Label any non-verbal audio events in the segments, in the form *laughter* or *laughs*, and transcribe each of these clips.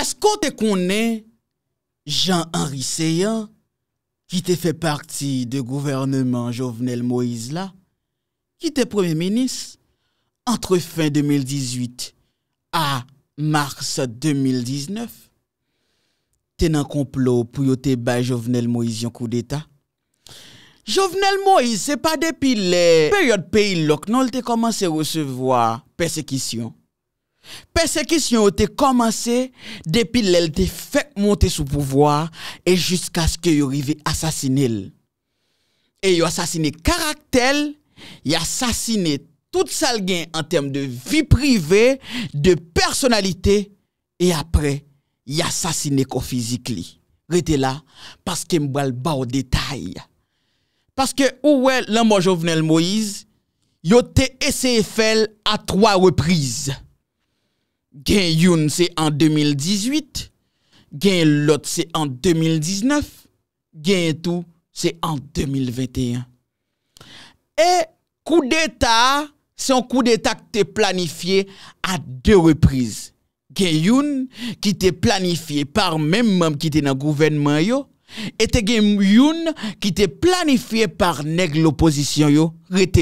Asko te konen Jean-Henri Seyen ki te fe parti de gouvernement Jovenel Moïse la, ki te premi menis entre fin 2018 a mars 2019, te nan complot pou yo te bay Jovenel Moïse yon kou d'Etat. Jovenel Moïse se pa depi le periode peyi lok non te komanse recevoa persekisyon. Pese ki si yo te komanse, depi lèl te fèk montè sou pouvoar, e jiska skè yo rive asasine lè. E yo asasine karak tel, yo asasine tout salgen an tem de vi prive, de personalite, e apre yo asasine ko fizik li. Rite la, paske mbèl ba ou detay. Paske ou wè lèm wè jovenel Moïse, yo te ese e fèl a 3 repriz. Gen youn c'est en 2018, gen lot c'est en 2019, gen tout c'est en 2021. Et coup d'État, c'est un coup e d'État qui est planifié à deux reprises. Gen youn qui te planifié par même qui était dans le gouvernement yo, et te gen youn qui te par neg l'opposition yo, rete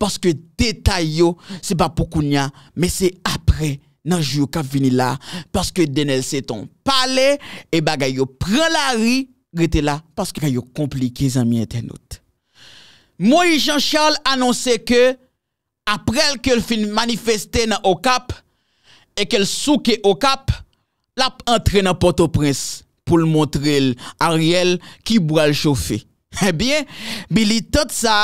parce que détail yo, c'est pas pour mais c'est après. nan ju yo kap vini la, paske denel se ton pale, e baga yo pren la ri, gri te la, paske ga yo komplike zan mi entenout. Moui Jean Charles anonse ke, aprel ke l fin manifeste nan o kap, e ke l souke o kap, lap entre nan Port-au-Prince, pou l montre l Ariel, ki bwa l chofe. *laughs* Ebyen, eh bi li tot sa,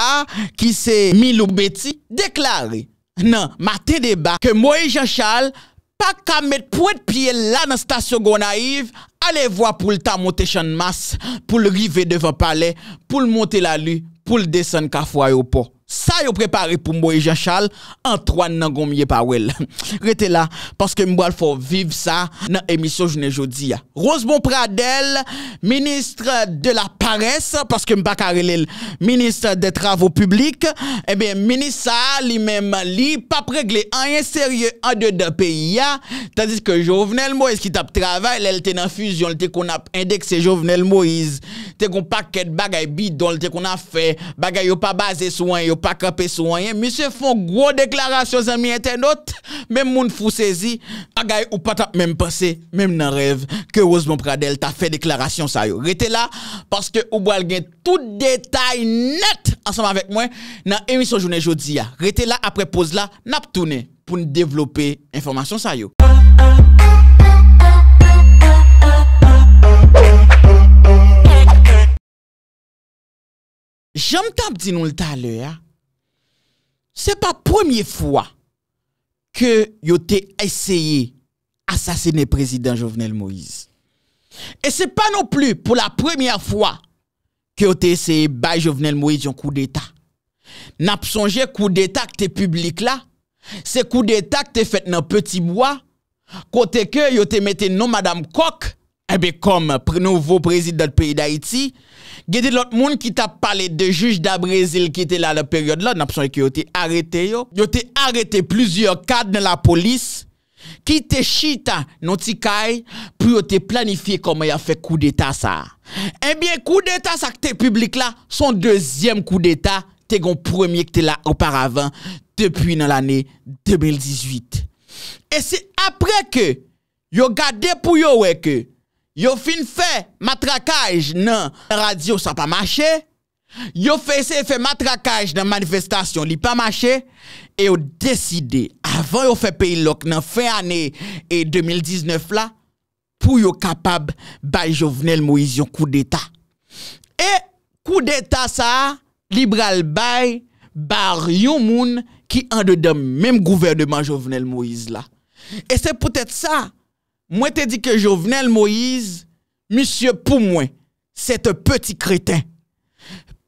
ki se mi loubeti, deklare, nan, ma te deba, ke moui Jean Charles, pa kamet pou et piye la nan stasyon gwa na yiv, ale vwa pou lta motè chan mas, pou lrive devan pale, pou lmote la lu, pou l desen ka fwa yo pou. Sa yo prepare pou Moise Jachal an 3 nan gomye pa wel. *laughs* Retela, paske mbo al fo vive sa nan emisyon jne jodi ya. Rosbon Pradel, Ministre de la Paresse, paske mba karele, Ministre de Travo Publique, ebe, eh Ministra li menman li, pa pregle anye serye an de da pe ya, tazis ke Jovenel Moise ki tap travay, lè lte nan fusion, lte kon ap endekse Jovenel Moise, te kon paket bagay bidon, lte kon ap fe, bagay yo pa base soan, yo PAKAPE SOYNYE MISSE FON GRO DECLARASYON ZAMI YETENOT MEM MOUN FOU SEZI AGAY OU PATAP MEM PASSE MEM NAN REV KE OZBON PRADEL TA FE DECLARASYON SAYO RETE LA PASKE OU BO ALGEN TOU DETAY NET ANSOM ANVEK MOIN NAN EMISYON JOUNE JOUDI YA RETE LA APRE POSE LA NAP TOUNE POU NDEVELOPPE INFORMASYON SAYO JAMTA BDI NOU LTA LE YA Se pa premier fwa ke yote eseye asasene prezident Jovenel Moïse. E se pa nou pli pou la premier fwa ke yote eseye bay Jovenel Moïse yon kou d'Etat. Nap sonje kou d'Etat kte publik la, se kou d'Etat kte fet nan peti mwa, kote ke yote mette nan Madame Koch. Ebe eh kom, nouvo prezid dat peyi da iti, gye de lot moun ki ta pale de juj da Brezil ki te la la peryode la, nan pisan ki yo te arete yo, yo te arete plizyo kad nan la polis, ki te chita nan ti kay, pou eh yo te planifiye koman ya fe kou d'eta sa. Ebyen kou d'eta sa kete publik la, son dezyem kou d'eta, te gon premye kete la oparavan depi nan l'ane 2018. E se apre ke, yo gade pou yo weke, Yo fin fe matrakaj nan radyo sa pa mache, yo fe se fe matrakaj nan manifestasyon li pa mache, e yo deside avan yo fe peyi lok nan fe ane e 2019 la, pou yo kapab bay Jovenel Moïse yon kou d'eta. E kou d'eta sa, liberal bay bar yon moun ki ande dan menm gouvernement Jovenel Moïse la. E se pote sa, Mwen te di ke Jovenel Moïse, misye pou mwen, sete peti kreten.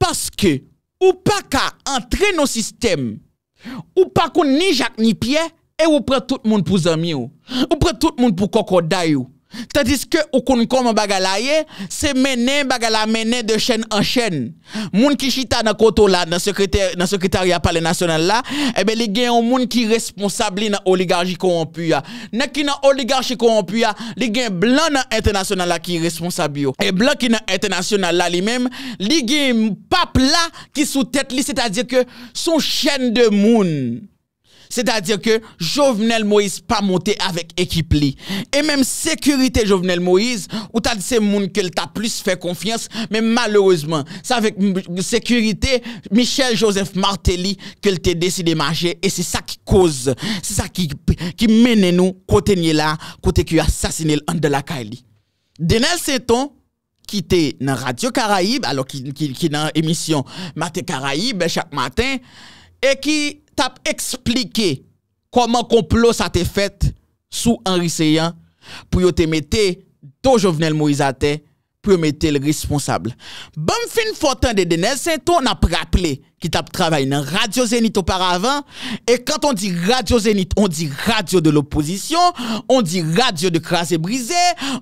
Paske, ou pa ka entre nou sistem, ou pa kon ni Jacques ni Pierre, e ou pre tout moun pou zami ou, ou pre tout moun pou kokoda ou, Tadis ke ou kon kom baga la ye, se menen baga la menen de chen an chen. Moun ki chita nan koto la, nan sekretary apale nasyonal la, ebe eh li gen yon moun ki responsabli nan oligarchi korompuya. Nè ki nan oligarchi korompuya, li gen blan nan ente nasyonal la ki responsabli yo. E blan ki nan ente nasyonal la li menm, li gen mpap la ki sou tèt li, sèdye ke son chen de moun. C'est-à-dire que Jovenel Moïse pa monte avèk ekip li. Et mèm sekurite Jovenel Moïse ou ta disè moun ke l'ta plus fè konfians mèm malheurezman. Sè avèk sekurite Michel Joseph Martelly ke l'te deside maje et sè sa ki kouze. Sè sa ki mènen nou kote nye la kote ki asasine l'an de la kaili. Denel Seton ki te nan Radio Karaib alò ki nan emisyon Maté Karaib chak maten et ki tap eksplike koman komplo sa te fet sou Henry Seyen, pou yo te mete do Jovenel Moïse a te, Promettre le responsable. Bon fin fortin de Denel Saint-On a rappelé qui t'a travaillé dans Radio Zénith auparavant. Et quand on dit Radio Zénith, on dit radio de l'opposition, on dit radio de crasse et brisée,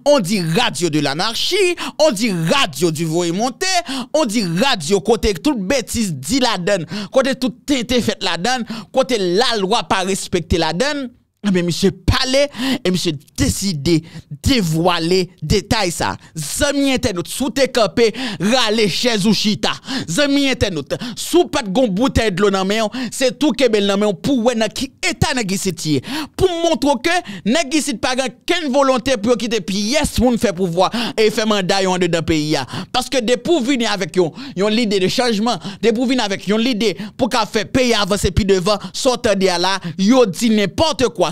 on dit radio de l'anarchie, on dit radio du voie monté, on dit radio côté toute bêtise dit la donne, côté toute tête fait la donne, côté la loi pas respecter la donne. E non, mi se pale, e mi se deside Devoale detay sa Zamiye tenout Sou te kape, rale chez ou chita Zamiye tenout Sou pat gom bouten dlo nanmeyon Se tou kebel nanmeyon pou we na ki etan na gisit ye Pou mwontro ke Na gisit pagan ken volante pou yo kite Pi yes moun fe pou vwa E fe manda yon an de da peyi ya Paske de pou vini avek yon Yon lide de chanjman De pou vini avek yon lide pou ka fe peyi avanse pi devan Sote di ala Yo di neporte kwa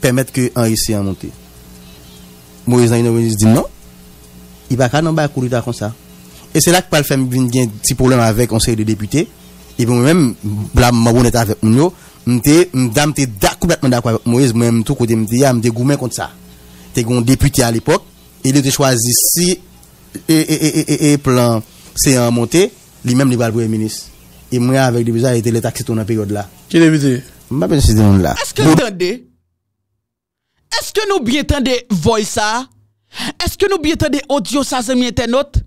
permettre que ici en monter. Moïse dit non. Il va pas courir comme ça. Et c'est là que un petit problème avec conseil de députés. Et moi-même, avec complètement d'accord avec Moïse, même tout côté ah, contre ça. un député à l'époque, il a choisi si, et, et, et, et, plan, c'est en montée, lui-même, il va le ministre. Et moi, avec des Je était les taxes dans la période là. Qui est député? Je ne sais si là. Est-ce que vous Eske nou biye tende voysa? Eske nou biye tende audio sa zemye tenot?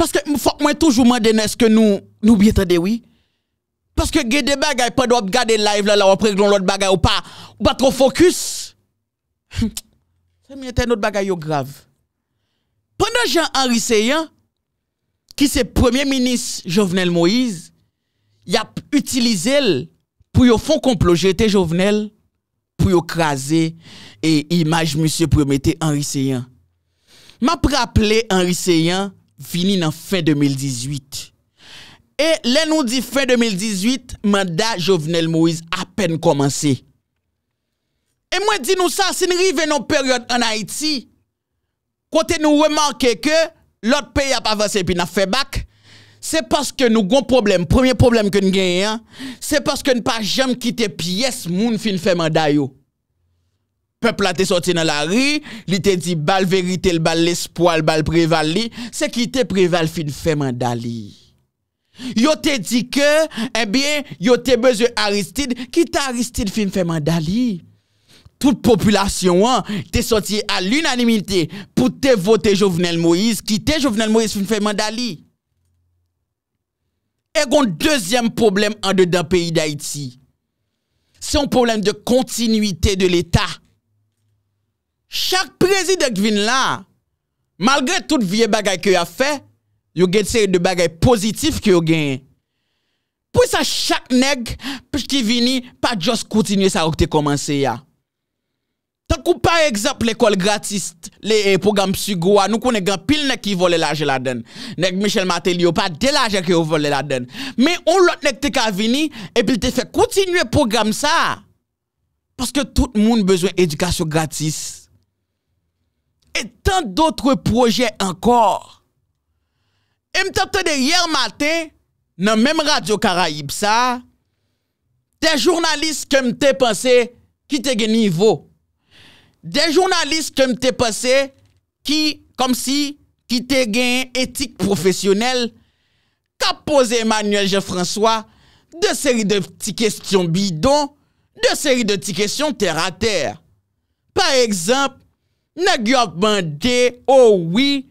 Paske mwen fok mwen toujou mwen dene eske nou biye tende wii? Paske gede bagay pa do ap gade live la la wapre glon lot bagay ou pa, ou batro fokus? Zemye tenot bagay yo grav. Pendan Jean-Henri Seyen, ki se premier minis Jovenel Moïse, ya utilize l pou yo fon konplojete Jovenel, pou yo krasè e imaj M. Promete Henri Seyen. Ma pou rappele Henri Seyen vini nan fin 2018. E lè nou di fin 2018, manda Jovenel Moïse apen komanse. E mwen di nou sa, se nou rive nou peryote an Haiti, kote nou remanke ke lot pey ap avanse pi nan febak, Se paske nou goun problem, premier problem ke nou genye an, se paske nou pa jam kite piyes moun fin fèman dayo. Pepla te soti nan la ri, li te di bal verite, bal l'espoal, bal prevale li, se kite prevale fin fèman dayo. Yo te di ke, e eh bien yo te beze Aristide, kite Aristide fin fèman dayo. Tout population an, te soti an l'unanimite, pou te vote Jovenel Moïse, kite Jovenel Moïse fin fèman dayo. Egon dezyem problem an de dan peyi d'Haiti. Se yon problem de kontinuité de l'Etat. Chak prezidek vin la, malgre tout vie bagay ke yo a fe, yo gen se yon bagay pozitif ke yo gen. Po sa chak neg, pech ki vini, pa just kontinuye sa okte komanse ya. Tak ou par ekzap l'ekol gratist, le eh, program psigoa, nou konen gen pil nek ki vo le laje la den, nek Michel Matelio, pa de laje ki yo vo le la den, me ou lot nek te ka vini, epil te fe kontinuye program sa, paske tout moun bezwen edukasyon gratis. Et tant d'otre proje ankor, e mte te de yer mate, nan menm radio karaib sa, te jurnalist ke mte panse ki te geni vo, De jounalist kem te pase ki, kom si, ki te gen etik profesyonel, ka pose Emmanuel G. François de seri de ti kestyon bidon, de seri de ti kestyon ter a ter. Par ekzamp, ne gyokman de oh ouwi,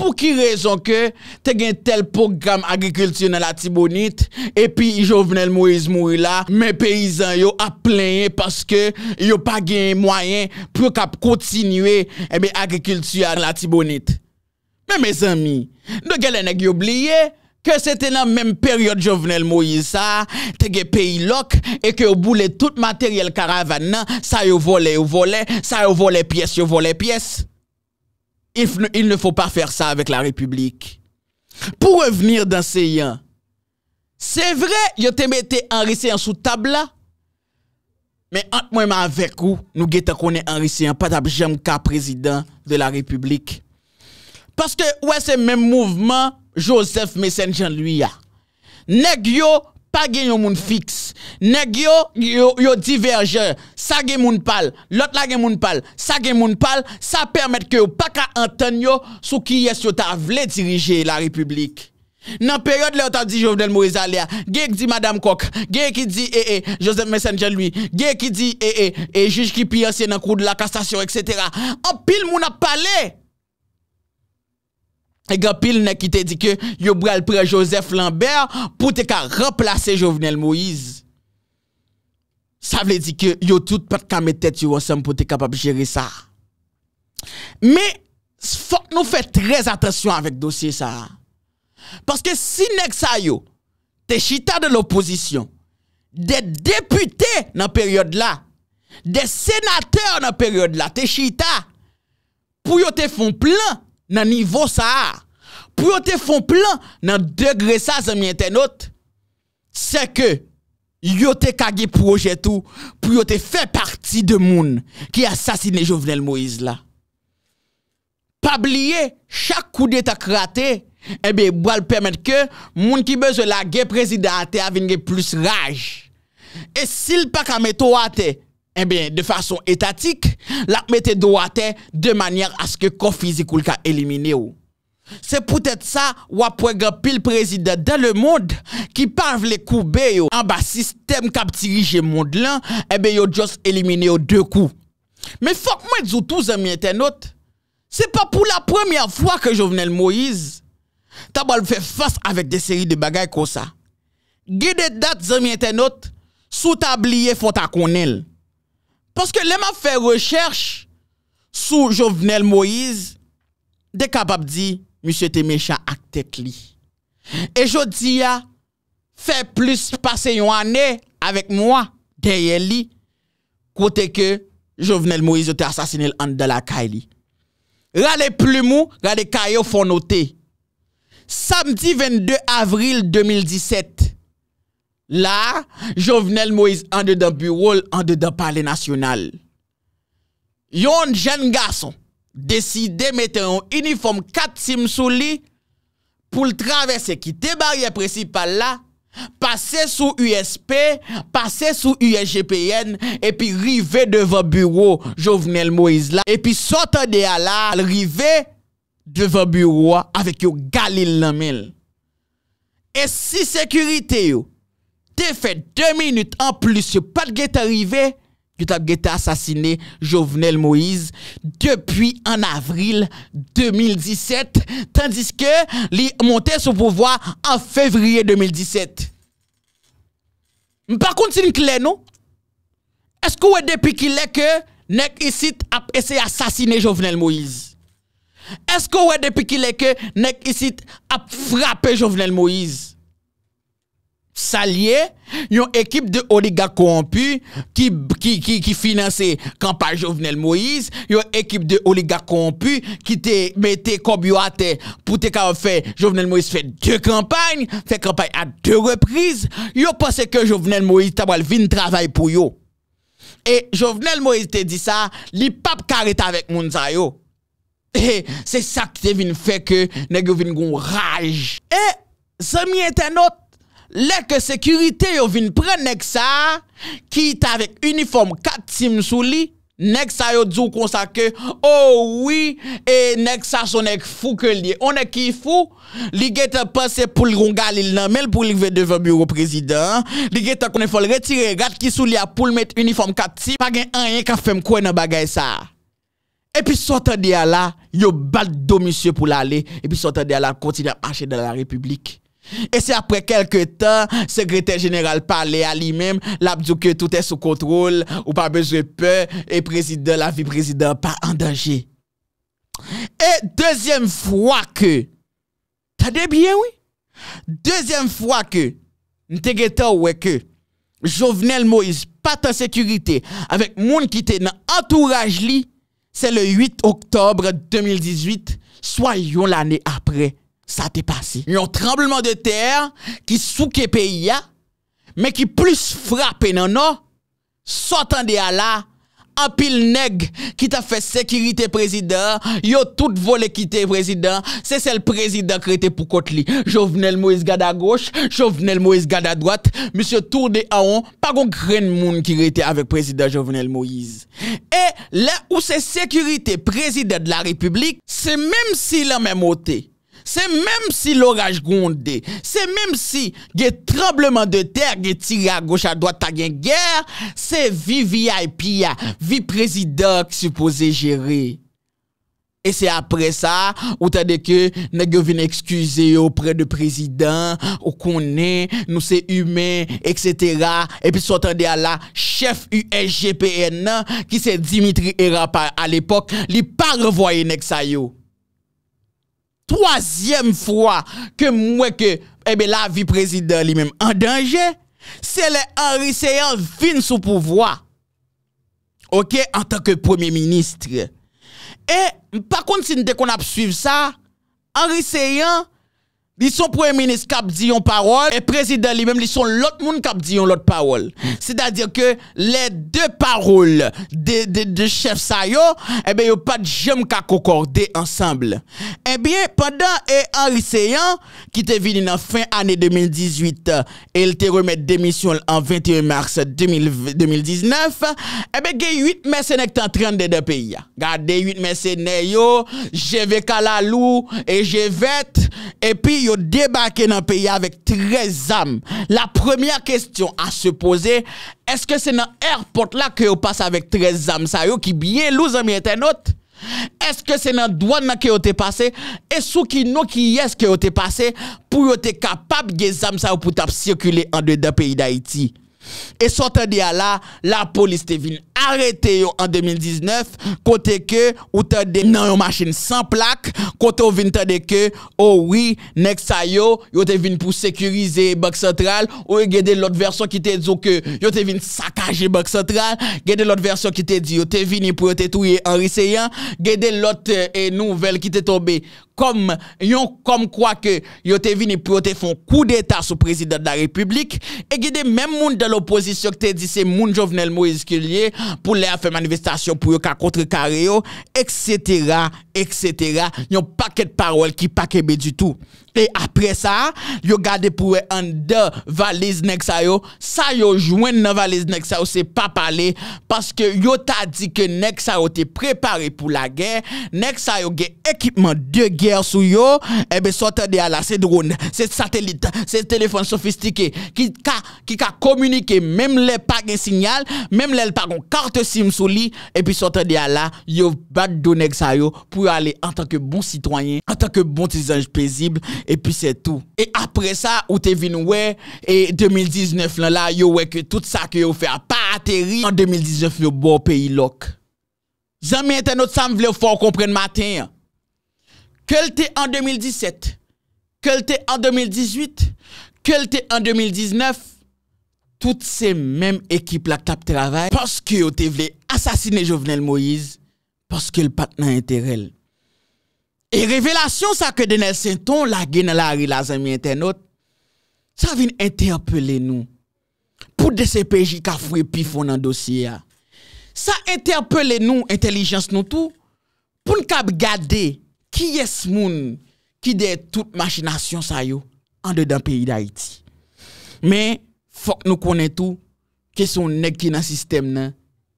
Pou ki rezon ke te gen tel program agrikultur nan la tibonit epi jovenel Moïse Mourila men peyizan yo ap plenye paske yo pa gen yon mwayen pou kap kontinye ebe agrikultur nan la tibonit. Men mes ami, nou gèlen ek yo bliye ke se te nan men peryote jovenel Moïse sa te gen pey lok e ke yo boule tout materyel karavan nan sa yo vole, yo vole, sa yo vole piyes, yo vole piyes. il ne faut pas faire ça avec la République. Pour revenir dans ces c'est vrai, yo te mette Henri Séan sous table là. Mais entre moi avec vous, nous avons qu'on est Henri Séan, pas d'ab cas président de la République. Parce que ouais, c'est même mouvement Joseph Messenger lui a. Nèg Pa gen yon moun fix. Neg yo, yo diverge. Sa gen moun pal, lot la gen moun pal. Sa gen moun pal, sa permet ke yo pa ka anten yo sou ki yes yo ta vle dirije la republik. Nan peryode le yo ta di Jovenel Morizalia, gen ki di Madame eh, eh, Coq, gen ki di Joseph Messanger eh, lui, gen ki di ee, ee, ee, juj ki pi yase nan kou de la kastasyon, etc. An pil moun ap pale! Eganpil ne ki te di ke yo bral pre Joseph Lambert pou te ka replase Jovenel Moïse. Sa vle di ke yo tout pat kametet yo wosem pou te kapab jere sa. Me, fok nou fe trez atasyon avek dosye sa. Paske si nek sa yo, te chita de l'oposisyon, de depute nan peryode la, de senateur nan peryode la, te chita pou yo te fon plen. nan nivou sa a, pou yo te fon plan nan degresas an mwen tenot, se ke, yo te kage proje tou, pou yo te fe parti de moun, ki asasine Jovenel Moïse la. Pabliye, chak kou de takrate, ebe boal pemet ke, moun ki bezwe la ge prezident a te avinge plus raj. E sil pak ame tou a te, ebe, E eh ben, de fason etatik, lakmete do ate de manyar aske kon fizik ou lka elimine ou. Se pou tete sa, wap pregapil prezident dan le moun ki pavle koube yo, an ba sistem kap tirije moun lan, e eh ben yo jos elimine ou de kou. Me fok mwen zoutou zemye tenot, se pa pou la premye vwa ke Jovenel Moïse, tabal fe fos avet de seri de bagay kon sa. Gede dat zemye tenot, sou tabliye fota kon el. Poske lèman fè recherche sou Jovenel Moïse, dekabab di, M. Temesha ak tek li. E jodi ya, fè plus pase yon anè, avèk mwa, deyè li, kote ke Jovenel Moïse yote asasine l'an de la kaili. Rale plou mou, rale kaya yon fonote. Samdi 22 avril 2017, an, la, Jovenel Moïse an de da bureau, an de da palè nasyonal. Yon jen gason, deside mette yon uniform kat sim sou li, pou l travesse ki te barye presi pal la, pase sou USP, pase sou USGPN, epi rive devan bureau Jovenel Moïse la, epi sotade ala, rive devan bureau avèk yo Galil Namil. E si sekurite yo, fait deux minutes en plus, pas de guet arrivé, tu assassiné Jovenel Moïse depuis en avril 2017, tandis que il montait son pouvoir en février 2017. Par contre, c'est une clé, Est-ce que depuis qu'il est que Nek ici a essayé d'assassiner Jovenel Moïse? Est-ce que depuis qu'il est que Nek ici a frappé Jovenel Moïse? salye, yon ekip de oliga kompu, ki finanse kampanj Jovenel Moïse, yon ekip de oliga kompu, ki te mette kobyo ate, pou te ka fe, Jovenel Moïse fe dwe kampanj, fe kampanj a dwe repriz, yo pase ke Jovenel Moïse tabal vin travay pou yo. E, Jovenel Moïse te di sa, li pap kare ta vek moun zayo. E, se sak te vin fe ke, negyo vin goun raj. E, se mi etenot, Lèkè sekurite yo vin pren nek sa, ki ta vek uniform kat tim sou li, nek sa yo djou konsa ke, oh oui, e nek sa son ek fou ke li. On ek ki fou, li gete pase pou l'rongal il nan, men l pou l'ikve devan bureau prezident, li gete konen fol retire, gat ki sou li a pou l met uniform kat tim, pagè an yè ka fem kwen nan bagay sa. E pi sotè di ala, yo bat do misye pou l'ale, e pi sotè di ala kontine a ache de la republik. E se apre kelke tan, segreter general pa le alimem, la bjouke tout e sou kontrol, ou pa bejwe pe, e prezident la vi prezident pa andanje. E dezyen fwa ke, ta debye wè? Dezyen fwa ke, ntegetan wè ke, jovenel Moïse, patan sekurite, avèk moun ki te nan entouraj li, se le 8 oktobre 2018, soyon l'anè apre. sa te pasi. Yon trembleman de ter, ki souke peyi ya, me ki plus frape nan nan, sotan de ala, apil neg, ki ta fe sekirite prezident, yo tout vole kite prezident, se sel prezident krete pou kot li. Jovenel Moise gada goche, Jovenel Moise gada dwate, Monsieur Tour de Aon, pa gon kren moun krete avek prezident Jovenel Moise. E le ou se sekirite prezident la republik, se menm si la menmote, Se menm si loraj gonde, se menm si ge trembleman de ter, ge tira goche a doa tagyen ger, se vi VIP ya, vi prezident ki se pose jere. E se apre sa, ou tade ke, nege vin ekskuse yo pre de prezident, ou konen, nou se humen, etc. E pi so tade a la, chef USGPN nan, ki se Dimitri Erapa al epok, li pa revoye nek sa yo. Troasyem fwa ke mwe ke ebe eh la vi prezident li menm an denje, se le Henri Seyant vin sou pouvoi. Ok, an tanke premier ministre. E, pa konti si nou de kon ap suiv sa, Henri Seyant, li son pre-minist kap diyon parol e prezident li men li son lot moun kap diyon lot parol. Se da diyo ke le de parol de chef sa eh yo, ebe yo pat jem kakokor de ansamble. Ebyen, eh padan e an liseyan, ki te vini nan fin ane 2018, e il te remet demisyon an 21 mars 2019, ebe ge 8 mesenek tan 30 de de peyi. Gade 8 mesenek yo, je ve kalalou, e je vet, e pi yo yo debake nan peyi avek 13 zam. La premya kestyon a se pose, eske se nan airport la ke yo pase avek 13 zam sa yo ki biye lous amye tenot? Eske se nan douan la ke yo te pase e sou ki nou ki yes ke yo te pase pou yo te kapab ge zam sa yo pou tap sikule an de da peyi da iti? E so te di ala, la polis te vin arete yo an 2019, kote ke ou te de nan yo masin san plak, kote ou vin te de ke, owi, oh nek sa yo, yo te vin pou sekurize Bak Sentral, owi gede lot versyon ki te dzo ke, yo te vin sakaje Bak Sentral, gede lot versyon ki te di yo te vin pou yo te touye an risayan, gede lot e eh, nouvel ki te tobe. kom yon kom kwa ke yo te vini pou yo te fon kou d'Etat sou prezident da republik, e gede men moun de l'oposisyon te dise moun jovenel mou eskelye pou le a fe manifestasyon pou yo ka kontre kare yo, eksetera, eksetera, yon pa ket parol ki pa kebe du tout. E apre sa... Yo gade pou e an de valiz nek sa yo... Sa yo jwen nan valiz nek sa yo... Se pa pale... Paske yo ta di ke nek sa yo te prepare pou la gen... Nek sa yo gen ekipman de gen sou yo... Ebe sote de ala se drone... Se satelit... Se telefon sofistike... Ki ka komunike... Mem le pa gen signal... Mem le pa gen kart sim sou li... Ebi sote de ala... Yo bag do nek sa yo... Pou yo ale an tanke bon sitwanyen... An tanke bon tizanj pezib... E pi se tou. E apre sa, ou te vin wè, e 2019 lan la, yo wè ki tout sa ki yo fè a pa a teri. En 2019, yo bon peyi lok. Zan mèten nou tsa m vle ou fon kompren maten ya. Kel te en 2017, kel te en 2018, kel te en 2019, tout se mèm ekip lak tap travè, paske yo te vle asasine jovenel Moïse, paske l patna enterel. E revelasyon sa ke dene senton la gen alari la zemye enten not, sa vin ente apelé nou, pou de se peji ka fwe pi fon nan dosye ya. Sa ente apelé nou entelijans nou tou, pou nka ap gade ki yes moun, ki de tout machinasyon sa yo, an de dan peyi da iti. Men, fok nou konen tou, ke son nek ki nan sistem nan,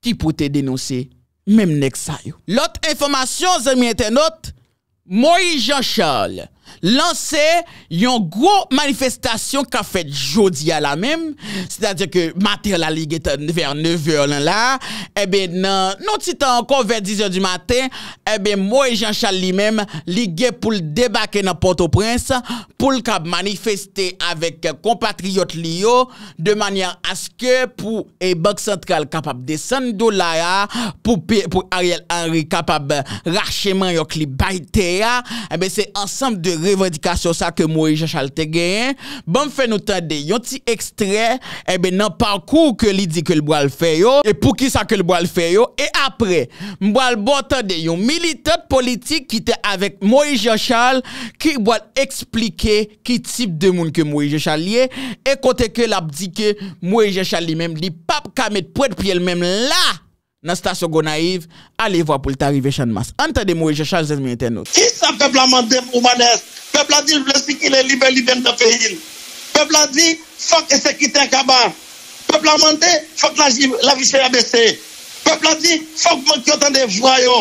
ki pote denose, mem nek sa yo. Lot informasyon zemye enten not, Moi Jachal. lanse yon gro manifestasyon ka fet jodi a la mem, s'ta dje ke mater la lig etan ver 9 or lan la ebe nan, nou titan kon ver 10 or di maten, ebe mou e Jean-Charles li mem lig pou l debake nan Port-au-Prince pou l kab manifesté avèk kompatriot li yo de manyan aske pou e eh, Bak Sentral kapap desen do la ya pou Ariel Henry kapap racheman yok li bayte ya, eh ebe se ansam de revadikasyon sa ke Moui Jechal te genyen bon fè nou tade yon ti ekstrey ebe nan pankou ke li di ke l boal fè yo e pou ki sa ke l boal fè yo e apre mboal botade yon milite politik ki te avek Moui Jechal ki boal eksplike ki tip de moun ke Moui Jechal liye e kote ke lap di ke Moui Jechal li menm li pap kamet pou et pi el menm la Nastasyo Gonaiv, alivwa pou l'te arrive chan mas. Antade mou e jè chan zèz mwen ten nou. Ki sa pepl amande mou manes? Pepl a di vlesi ki le libe libe nte fe yil. Pepl a di fok e sekite kaba. Pepl a amande fok la vise yabese. Pepl a di fok mwen ki otan de vwayo.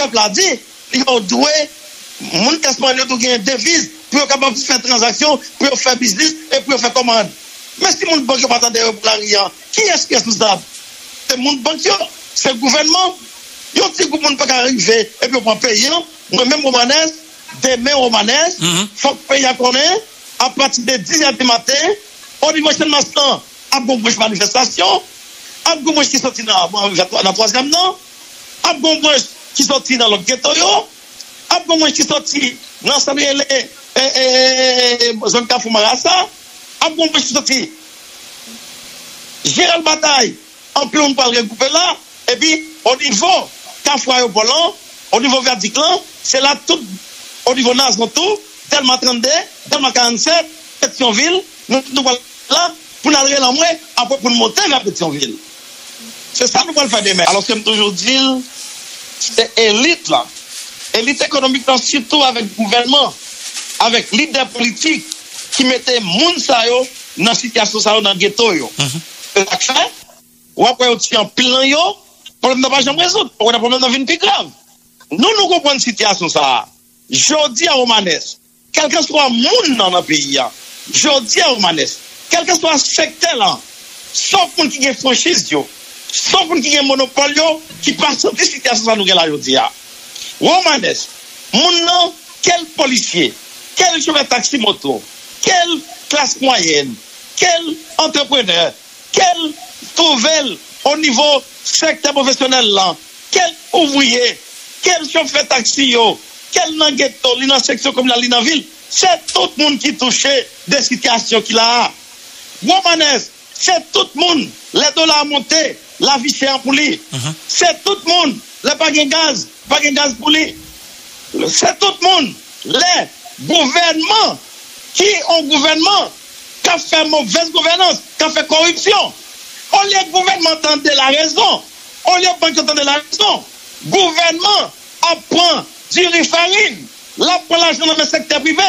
Pepl a di li yo dwe, moun kasman yo tou gen deviz, pou yo kaba pou se fè transaksyon, pou yo fè bisnis, e pou yo fè komande. Men si moun bok yo patande yo pou la riyan, ki eske sou sab? c'est mon c'est gouvernement. y a petit qui ne pas et puis on prend payer. Hein. Moi-même, des il mhm. faut payer à partir de 10h du matin, au dimanche matin, à manifestation, à Gombrèche qui sortit dans la troisième non, à qui sortit dans le ghetto, à qui sortit dans eh, eh, eh, à qui Bataille. an plou m pou al re koupe la, e pi, o nivou, kafwa yo bolan, o nivou verdik lan, se la tout, o nivou naz noutou, tel ma 32, tel ma 47, Petionville, nou nou wala la, pou nal re lan mwen, an pou pou nou moten la Petionville. Se sa nou wala fade men. Alors se m toujou di, se elit la, elit ekonomik lan, sito avèk gouvenman, avèk lidè politik, ki mette moun sa yo, nan sityasyon sa yo, nan ghetto yo. Se lak fèk, wakwe ou ti an plan yo, pou nan pa jan mwesot, pou nan pou nan nan vin pi grav. Nou nou kompon siti asan sa, jodi an ou manes, kelke swa moun nan api iyan, jodi an ou manes, kelke swa sekte lan, sop moun ki gen fonsis yo, sop moun ki gen monopol yo, ki pasan disi siti asan sa nou gen la jodi ya. Ou manes, moun nan kel polisye, kel chowe taksi moto, kel klas kwayen, kel antepwene, kel... trouver au niveau secteur professionnel là, quel ouvrier, quel chauffeur taxi, quel nan dans comme la c'est tout le monde qui touche des situations qu'il a. c'est tout le monde, les dollars montés, la vie mhm. C'est tout le monde, les de gaz, de gaz pour C'est tout le monde, les gouvernements, qui ont gouvernement, qui a fait mauvaise gouvernance, qui a fait corruption, On liye gouvernement entende la rezon. On liye bank entende la rezon. Gouvernement apren di rifarine. L'apren la jounan men sekte prive.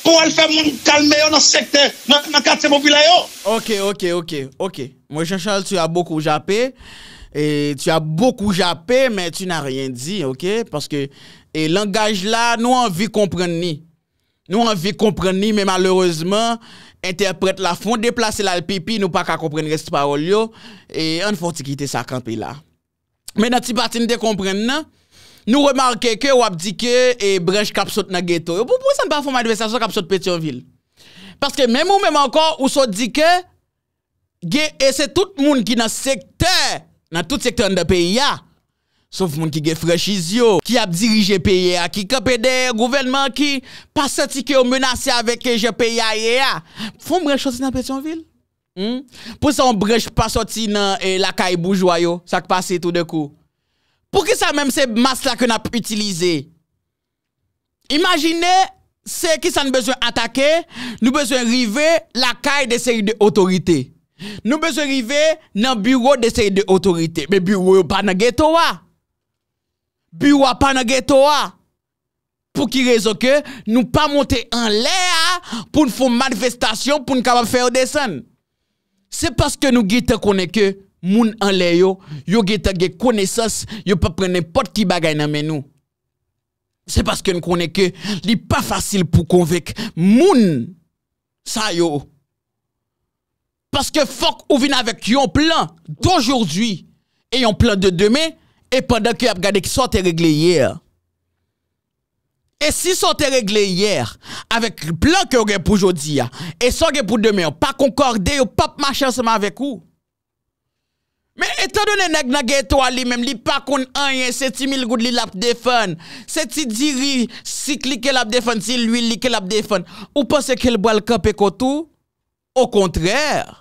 Kou al fe moun kalme yo nan sekte, nan kate mobila yo. Ok, ok, ok, ok. Mwen Jean-Charles, tu a bokou japé. Tu a bokou japé, men tu nan riyen di, ok? Paske, e langaj la, nou an vi kompren ni. Nou an vi kompren ni, men malereusement... Interpret la fon, deplase la l pipi, nou pa ka kompren resit parol yo, e an fonsi ki te sakran pi la. Men a ti bati nou te kompren nan, nou remarke ke wap di ke e brej kap sot na geto. Yo pou pou san pa fom advesasyon kap sot Petionville? Paske menm ou menm ankon, ou so di ke, gen ese tout moun ki nan sekte, nan tout sekte an de peyi ya, Sof moun ki ge frechiz yo, ki ap dirije pe ye a, ki kepe de gouvenman ki pa soti ki yo menase aveke je pe ye a ye a. Fon brech soti nan Petionville? Hmm? Po sa on brech pa soti nan eh, lakay boujwa yo, sak pase tout de kou? Po ki sa menm se mas la ki yo nap utilize? Imagine se ki sa nou bezwen atake, nou bezwen rive lakay de seri de otorite. Nou bezwen rive nan biro de seri de otorite. Be biro yo panageto wa. Ah. Buwa pa nage towa. Pou ki rezo ke nou pa monte an le a pou nou foun manifestasyon pou nou kabab feyo de san. Se paske nou gite kone ke moun an le yo, yo gite ge kone sas, yo pa prene poti bagay nan men nou. Se paske nou kone ke li pa fasil pou konvek moun sa yo. Paske fok ou vin avek yon plan d'onjoujoui e yon plan de deme, E pandan ki ap gade ki sote regle yere. E si sote regle yere, avek plan ki ou gen pou jodi ya, e sote gen pou demen, pa konkorde yo, pap mache anseman avek ou. Me etan donen nag na geto a li, mem li pa kon anye, seti mil goud li lap defen, seti diri, sik li ke lap defen, si lwi li ke lap defen, ou pa se ke lbwa lka pekotou, o kontrèr,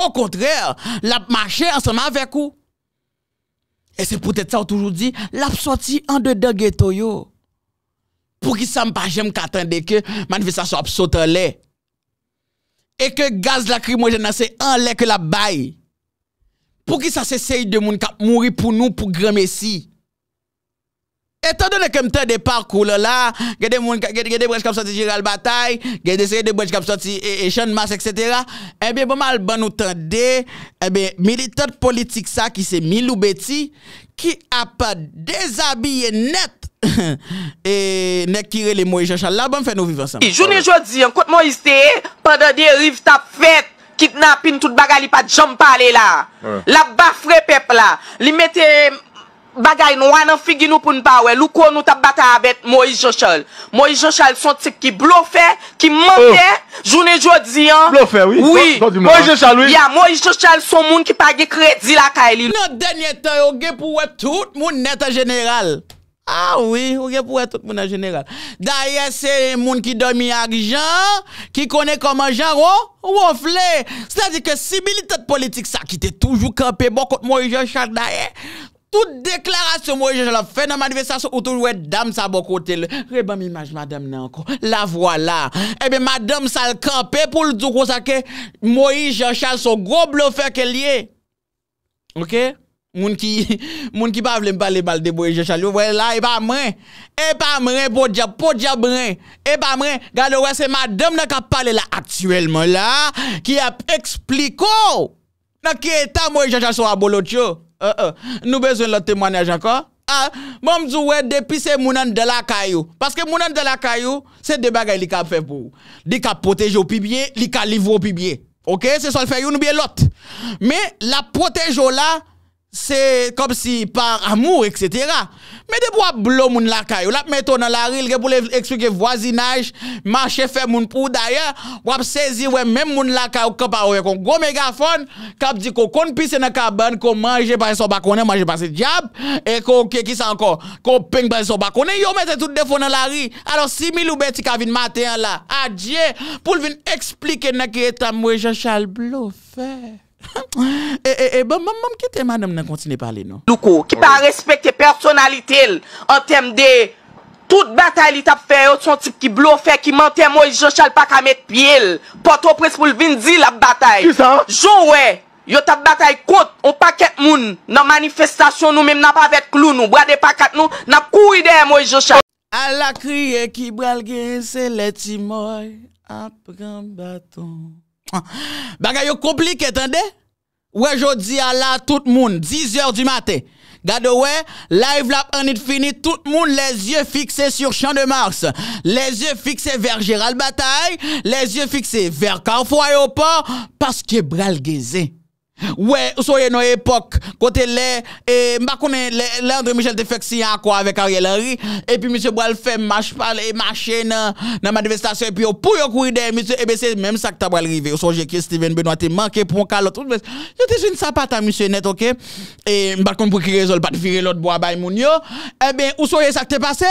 o kontrèr, lap mache anseman avek ou. E se pou tèt sa ou toujou di, l ap soti an de de geto yo. Pou ki sa mpa jem katende ke, man ve sa sa ap soti an le. E ke gaz lakri mwen jenase an le ke la bay. Pou ki sa se sey de moun kap mounri pou nou pou grame si. Etan do ne kemte de parkoulo la, gede moun, gede gede brejkapsoti jiral batay, gede srede brejkapsoti, e, e, chan mas, et cetera, ebe, eh bom al ban ou tande, ebe, eh militeur politik sa ki se milou beti, ki apan dezabie net, *laughs* e, ne kirele mouye jachal la, bom fè nou vivan sa. Jouni jodi, an kote mouye se, padade rift ap fèt, kitnapin tout bagali pa jom pale la, la bafre pep la, li mette, mouye, Bagay nou anan figi nou pou n'bawè. Loukou nou tap bata avèt Moïse Jochal. Moïse Jochal son tik ki blofè, ki mante, oh. jounè jodi an. Blofè, oui. Oui. Moïse Jochal, oui. Ya, Moïse Jochal son moun ki page kredi la kaili. Non denye te, ouge pou wetout moun neta general. Ah, oui, ouge pou wetout moun neta general. Da ye, se moun ki domi ak jan, ki kone koman jan, ou, ou wofle. Se la di ke sibilite politik sa, ki te toujou kampè, bokot Moïse Jochal da ye, ou, Toute deklarasyon bon eh Moïse Jean Charles la fenomanive sa sou outou jwè dam sa bo kote le. Rebam imaj madame nan anko. La vwa la. Ebe madame sa l kape pou l djoukou sa ke Moïse Jean Charles sou gro blo fè ke liye. Ok? Moun ki pa vle mpal de Moïse Jean Charles. Yo vwe la e pa mwen. E pa mwen po djab, po djab mwen. E pa mwen. Gade wè se madame nan ka pale la aktuel mwen la. Ki ap ekspliko oh, nan ki etan Moïse Jean Charles sou a bolot yo. Nou bezon lote manaj anka Moun mzou we depise mounan de la kayou Paske mounan de la kayou Se debagay li ka fe pou Li ka potejo pi bie, li ka livwo pi bie Ok, se sol fe yon nou bie lot Me la potejo la Se kop si par amour, et cetera. Mede pou ap blo moun lakay. Ou lap meto nan lari, lge pou le eksplike voisinaj, manchefe moun pou daya, wap sezi we men moun lakay ou kop a ouwe kon go megafon, kap di kon konpise nan kaban, kon manje pan son bakone, manje pan se diab, e kon kekise ankon, kon peng pan son bakone, yo mete tout defo nan lari. Alors si mi loubeti ka vin mater la, adye, pou vin eksplike nan ki etan mwen je chal blo fey. *laughs* E, e, e, bom, bom, bom, ki temanem nan kontine pale nou? Loko, ki pa respekte personalite el, an tem de, tout batay li tap fe, yo son tip ki blo fe, ki mantè mou yi joshal pa kamet pi el, poto pres pou lvin zi la batay. Ki san? Jou we, yo tap batay kont, ou pa ket moun, nan manifestasyon nou, mèm nan pa vet klou nou, brade pakat nou, nan kou ide mou yi joshal. A la kriye ki bral gen se leti mou, ap gran baton. Ah. Bagay yo compliqué, attendez. Ouais, jodi à la tout le monde, 10 h du matin. Gade ouais, live la en fini, tout le monde les yeux fixés sur Champ de Mars, les yeux fixés vers Gérald Bataille, les yeux fixés vers Carrefour Aéroport, parce que Bral Ouè, ou soye nou epok, kote lè, e, mba konen lè, lè André Michel te fèk siyan kwa avèk Ariel Henry, epi msè boal fèm, mâche palè, mâche nan, nan madvestasyon, epi yo pou yo kouide, epi e msè, epi msè, mèm sa ki ta boal rive, ou soje ki Stephen Benoit te manke pou mwen kalot, yo te joun sapata msè net, ok, e, mba konen pou ki rezol pa te vire lòt boabay moun yo, epi msè, ou soye sa ki te pase,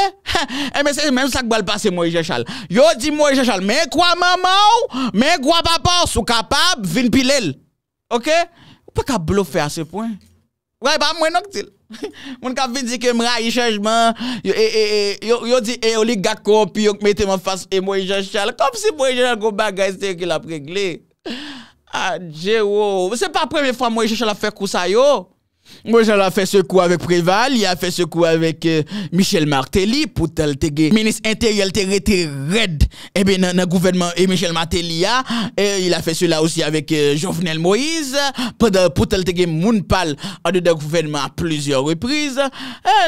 epi msè, mèm sa ki boal pase Moïse Jechal, yo di Moïse Jechal, mè kwa maman, mè kwa papa, sou kapab vin Ok? Ou pa ka blofe a se poin? Wè, ba mwen ak til? Mwen ka vi di ke m ra yi chanjman, e, e, e, yo di e, yo li gako, pi yo k mette m an fas, e mwen yi chanjman, kom si mwen yi chanjman kou bagay se yi ki la pregle. A, ah, dje, wou, oh. se pa preme fwa mwen yi chanjman la fe kousa yo? Moi, j'en fait ce coup avec Préval, il a fait ce coup avec euh, Michel Martelly pour tel Ministre intérieur était été red. Et bien, dans le gouvernement, et Michel Martelly a, ah, et eh, il a fait cela aussi avec euh, Jovenel Moïse, pour, pour tel Mounpal, en dedans gouvernement à plusieurs reprises. Et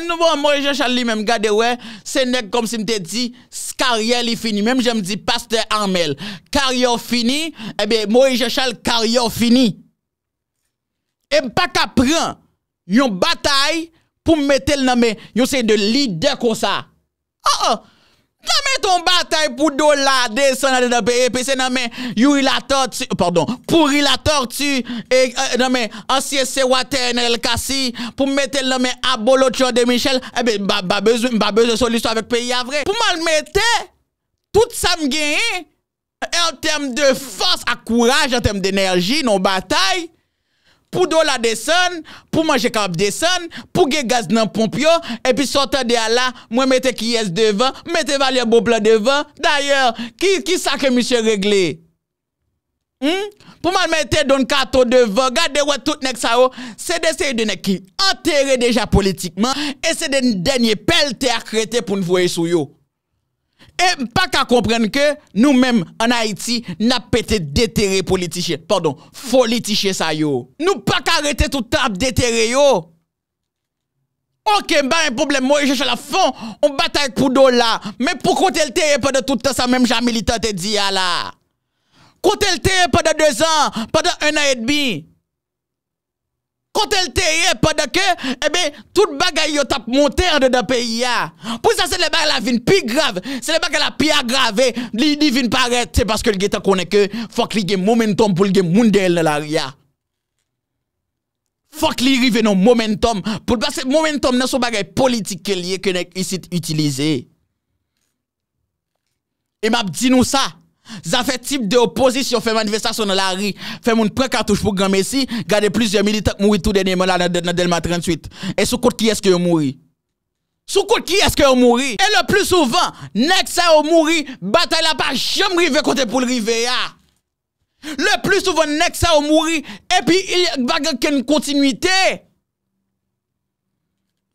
eh, nous, bon, moi, jean lui-même, regardez, ouais, c'est comme si m'te dit, carrière est fini. Même, je me pasteur Armel, carrière fini, et eh bien, Moïse Jachal carrière fini. Et pas qu'à Yon batay pou mwete l nanmen, yon se de lider kon sa. An ah, an, ah. nanmen ton batay pou do la euh, de sanan eh de da peye, pe se nanmen, yon ila tortu, pardon, pou ila tortu, e nanmen, ansye se wate en el kasi, pou mwete l nanmen, abolo tchande michel, e be, mba bezou, mba bezou solusyon avek peye avre. Pou mwen mwete, tout sa mwen genye, e an tem de fos akouraj, an tem de enerji, nou batay, Pou do la desen, pou manje kap desen, pou ge gaz nan pomp yo, epi sote de ala, mwen mette ki yes devan, mette valye bo blan devan. D'ayor, ki sa ke mi se regle? Hmm? Pou man mette don kato devan, gade wè tout nek sa yo, se de se yi dene ki enterre deja politikman, e se dene denye pelte akrete pou nvwe sou yo. E m pa ka komprenn ke nou menm an Haiti na pete detere pou litiche, pardon, foli tiche sa yo. Nou pa ka rete touta ap detere yo. Ok, m ba yon problem moye jèche la fon, on batay kou do la, menm pou kote lteye pa de touta sa menm jan milite te diya la. Kote lteye pa de 2 an, pa de 1 ayet bi. Motelte ye, pa deke, ebe, eh tout bagay yo tap moter de da peyi ya. Po sa se le bagay la vin pi grave, se le bagay la pi agrave, li di vin parete, se baske lge ta koneke, fok li gen momentum pou lge moun del la ria. Fok li rive nan momentum, pou basse momentum nan sou bagay politik ke liye ke nek isit utilize. E map di nou sa. Zafè tip de opozisyon fèm anvestasyon nan la ri Fèm moun prek kartouj pou grame si Gade plizye militek mouri tout dene men la nan delman 38 E soukout ki eske yo mouri? Soukout ki eske yo mouri? E le plizye souvan, nek sa yo mouri Bata la pa jom rive kote pou rive ya Le plizye souvan, nek sa yo mouri E pi yon bagan ken kontinuité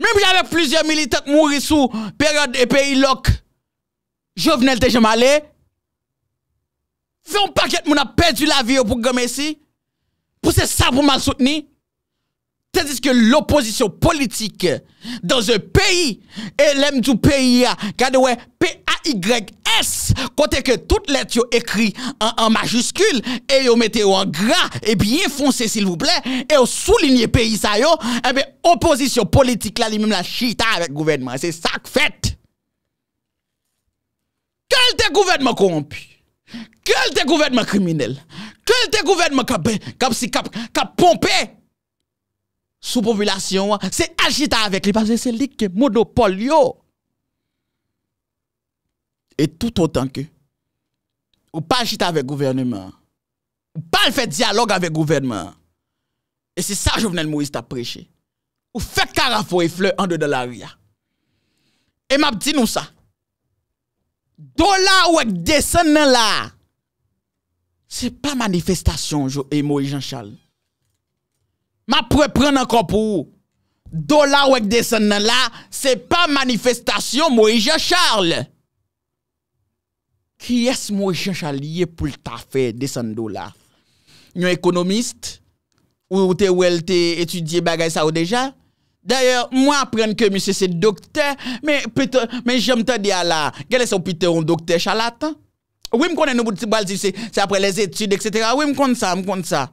Mem jave plizye militek mouri sou Periode e pe ilok Jove nelte jom ale Fè yon pa kèt moun ap pèdou la vi yo pou kèmè si? Pousè sa pou man soutni? Tè diske l'oposisyon politik dan zè peyi e lèm djou peyi ya kade wè P-A-Y-S kote ke tout let yo ekri eh an majuskul e yo mette yo an gra e biye fonse sil voulè e yo soulinye peyi sa yo e biye oposisyon politik la li mèm la chita avèk gouvenman se sak fèt Kèl te gouvenman korompi? Kèl te gouvermen kriminel, kèl te gouvermen kap si kap pompe Sou povylasyon wak, se ajita avek li Pase se lik mouno pol yo E tout otan ke Ou pa ajita avek gouvermen Ou pa l fè diyalog avek gouvermen E se sa jovenel Moïse ta preche Ou fè karafou e fleur an de de la ria E map di nou sa Dola wèk desen nan la, se pa manifestasyon yo e Moe Jean Charles. Ma pre pre nan kapou, dola wèk desen nan la, se pa manifestasyon Moe Jean Charles. Ki es Moe Jean Charles yè pou ta fè desen dola? Nyon ekonomist, ou te wèl te etudye bagay sa ou deja? D'ayèr, mwen apren ke mi se se dokter, men jèm te di ala, gelè se opiteron dokter chalata? Ou m konen nou bouti balzi se apre les etude, etc. Ou m konen sa, m konen sa?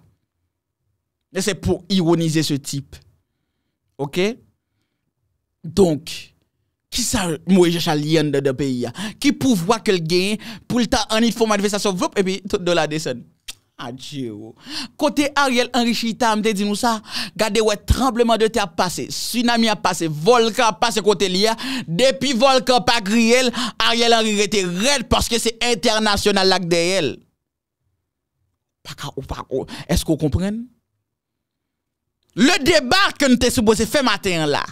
E se pou ironize se tip. Ok? Donk, ki sa mwen jè chalien de de peyi ya? Ki pou vwa kel gen, pou lta anit foma de ve sa so vop, e pi do la desen. Kote Ariel Henry Chita mte di nou sa Gade wè trembleman de te apase Tsunami apase Volkan apase kote li ya Depi volkan pa gri el Ariel Henry rete red Paske se internasyonan lak de el Paka ou paka ou Eskou kompren? Le debar ke nou te soubose fe maten la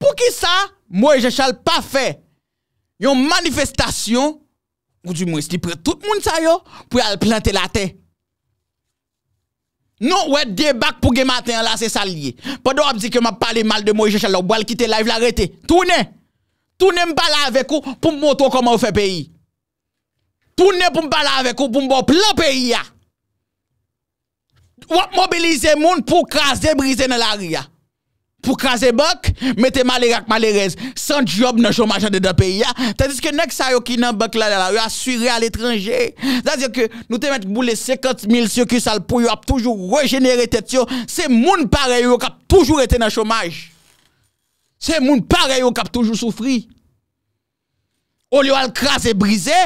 Pou ki sa Mwen je chal pa fe Yon manifestasyon Gou di mwen slipre tout moun sa yo pou yal plante la te. Nou wè de bak pou ge maten yalase salye. Pwa do ap zi ke mwen pale mal de mwen je chalou, bwal kite la, yalare te. Tounen, tounen mbala avekou pou mwoto koman ou fe peyi. Tounen pou mbala avekou pou mbop la peyi ya. Wap mobilize moun pou kaze brize nan la ri ya. pou krase bok, mette malire ak malirez, san job nan chomaj an de da peyi ya, tazis ke nek sa yo ki nan bok la la la, yo asuri al etranje, zazir ke nou te mette bou le sekot mil syo ki sal pou yo ap toujou rejenere tet yo, se moun pare yo yo kap toujou ete nan chomaj, se moun pare yo yo kap toujou soufri, ou li yo al krase brize,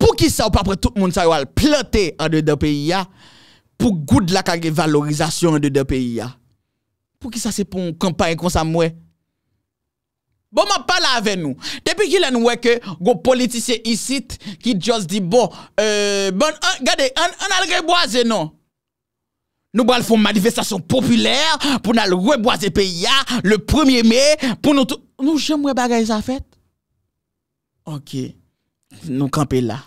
pou ki sa ou pa pre tout moun sa yo al plote an de da peyi ya, pou goud la kage valorizasyon an de da peyi ya, Pou ki sa se pon kompany kon sa mwen? Bon, mwen pala ave nou. Depi ki la nou weke, gwo politise isit, ki jos di, euh, bon, gade, an al reboaze, non. Nou bal foun manifestasyon popüler, pou nan al reboaze pe ya, le premier me, pou nou jemwe bagay sa fet. Ok. Nou kampe la.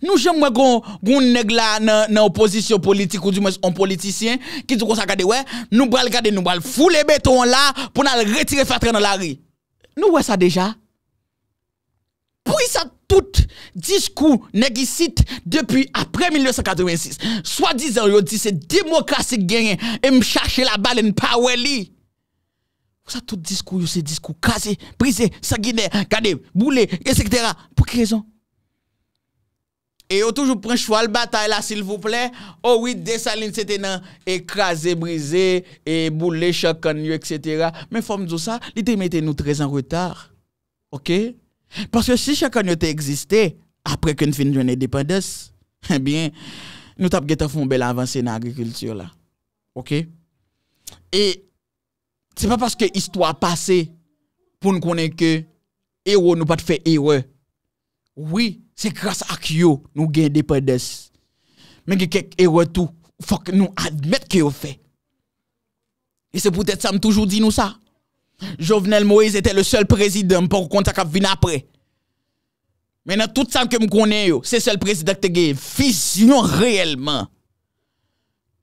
Nou jemwe goun neg la nan oposisyon politik ou di mwes an politisyen, ki di kon sa gade we, nou bral gade nou bral foule beton la pou nan retire fatre nan la ri. Nou we sa deja? Pou y sa tout diskou negisit depi apre 1986? Swa dizan yo di se demokrasik genyen e m chache la balen pa we li? Pou sa tout diskou yo se diskou kaze, prise, sagine, gade, boule, etc. Pou ki rezon? Et yo toujours de la bataille là s'il vous plaît. Oh oui, salines, c'était nan écrasé, brisé et boulé chacun etc. Mais faut me dire ça, l'ité nous très en retard. OK Parce que si chacun était existé après qu'une fin de indépendance, *laughs* eh bien nous t'a fait une belle avancée dans l'agriculture là. OK Et c'est pas parce que histoire passée pour nous connaître que héros nous pas fait héros Oui, se kras ak yo nou gen depredes. Men ge kek e wetou, fok nou admit ke yo fe. E se poutet sa m toujou di nou sa. Jovenel Moïse ete le sol prezidem pou kontak ap vin apre. Men an tout sa m ke m konen yo, se sol prezidem te gen, visyon reyelman.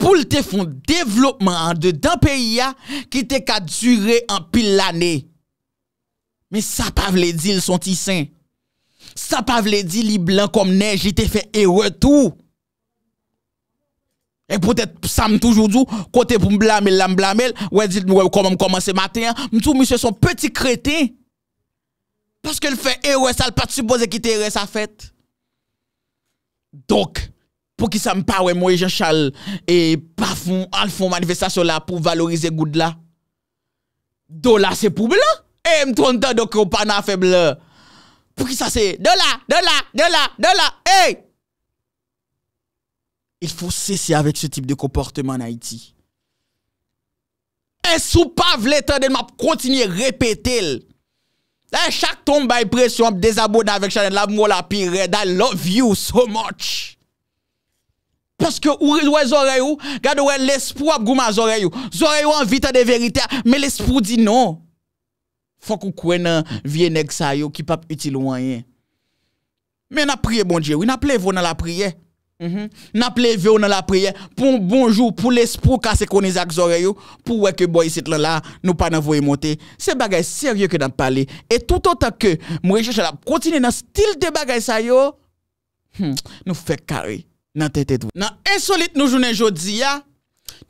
Poul te fon devlopman an de dan peyi ya, ki te ka dure an pil lane. Men sa pa vle di l son ti sen. Sa pa vle di li blan kom nej, li te fe ewe tou. E potet sa m toujou djou, kote pou m blanmel la m blanmel, wè dit m wè koman m komanse maten, m tou m se son peti krete. Paske l fe ewe sa, l pati suboze ki te ewe sa fet. Dok, pou ki sa m pa wè, m wè jen chal, e pa fon, al fon manifestasyon la pou valorize goud la. Dola se pou blan, e m ton ta doke w pa nan fe blan. Fou ki sa se, do la, do la, do la, do la, ey! Il fò sè si avèk se tip de komportèman a iti. E sou pav letè den ma p kontinye repète l. E chak tom bè y presyon ap dezabou nan vek chanen la mò la pi red. I love you so much. Pòske oure l wè zorey ou, gade wè l espou ap gouman zorey ou. Zorey ou an vitè de verite, mè l espou di nou. Fok ou kwen nan vye neg sa yo ki pap iti lwanyen. Men na priye bon dje wè, na ple vò nan la priye. Mhm. Na ple vò nan la priye pou bonjou, pou lespou, kase konizak zore yo. Pou wè ke boy sit lè la, nou pa nan voye monte. Se bagay seryè ke nan pale. E tout an takè, mwen rejè chalap kontine nan stil de bagay sa yo. Hmm, nou fè kari nan tè tè dvò. Nan esolit nou jounen jodi ya.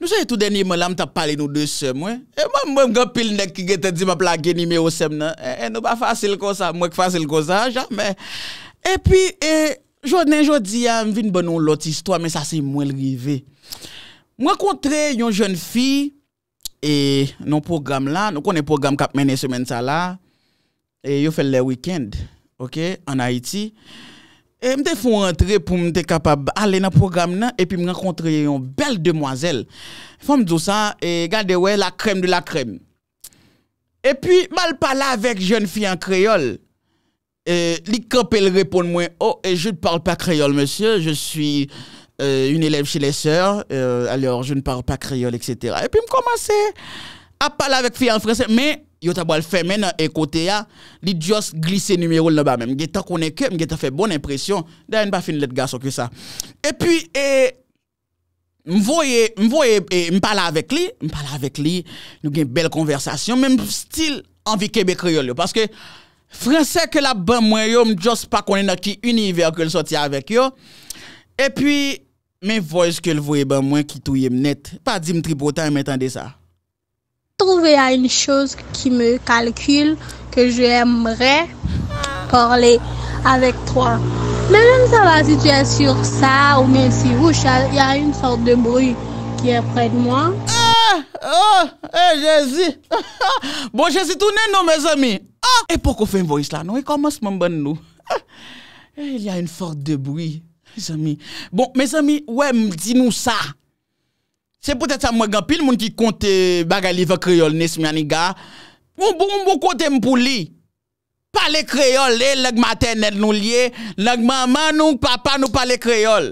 Mwen an tat ap pale nou de sem. Mwen mwen mwen mwen mwen mwen mwen mwen mwen mwen mwen mwen mwen mwen mwen. Mwen mwen mwen mwen mwen mwen mwen mwen mwen mwen mwen. Mwen kontre yon jen fi. Mwen kontre yon jam fye. Non konen program kat mwen semen sa la. Yon fye le weekend. En Haiti. Et suis fait rentrer pour être capable aller dans programme et puis me rencontrer une belle demoiselle. Femme dit ça et regardez ouais la crème de la crème. Et puis mal parler avec jeune fille en créole. Et elle répond moi "Oh, et je ne parle pas créole monsieur, je suis euh, une élève chez les sœurs, euh, alors je ne parle pas créole, etc. Et puis me commencer à parler avec fille en français, mais yo ta bo al feme nan e kote ya, li jost glise numero l nan ba men. Mge ta konen ke, mge ta fe bon impresyon, da yon pa fin let gaso ke sa. E pi, e, m voye, m voye, e, m pala avek li, m pala avek li, nou gen bel konversasyon, men m stil anvi kebek riyol yo, paske franse ke la ban mwen yo, m jost pa konen ak ki univer ke l soti ya avek yo, e pi, men voye se ke l voye ban mwen ki touye m net, pa di m tripotan m entande sa. Trouve a yon chouz ki me kalkyl, ke jè mre porle avèk trò. Mè mè sa va si jè sur sa ou mè si vouch, yon yon sort de brouy ki apre de mò. Ah, oh, eh, *laughs* bon, non, ah, *laughs* eh, eh, jè zi. Bon, jè zi tounen nou, mè zami. Eh, pokou fè yon voice la nou, e komos mè mben nou. Eh, yon yon sort de brouy, mè zami. Bon, mè zami, wè m, di nou sa. Se potet sa mwen gen pil moun ki konte bagay li ve kreyol nesme aniga, moun pou moun pou konte m pou li. Pale kreyol le, lak mater net nou liye, lak maman nou, papa nou pale kreyol.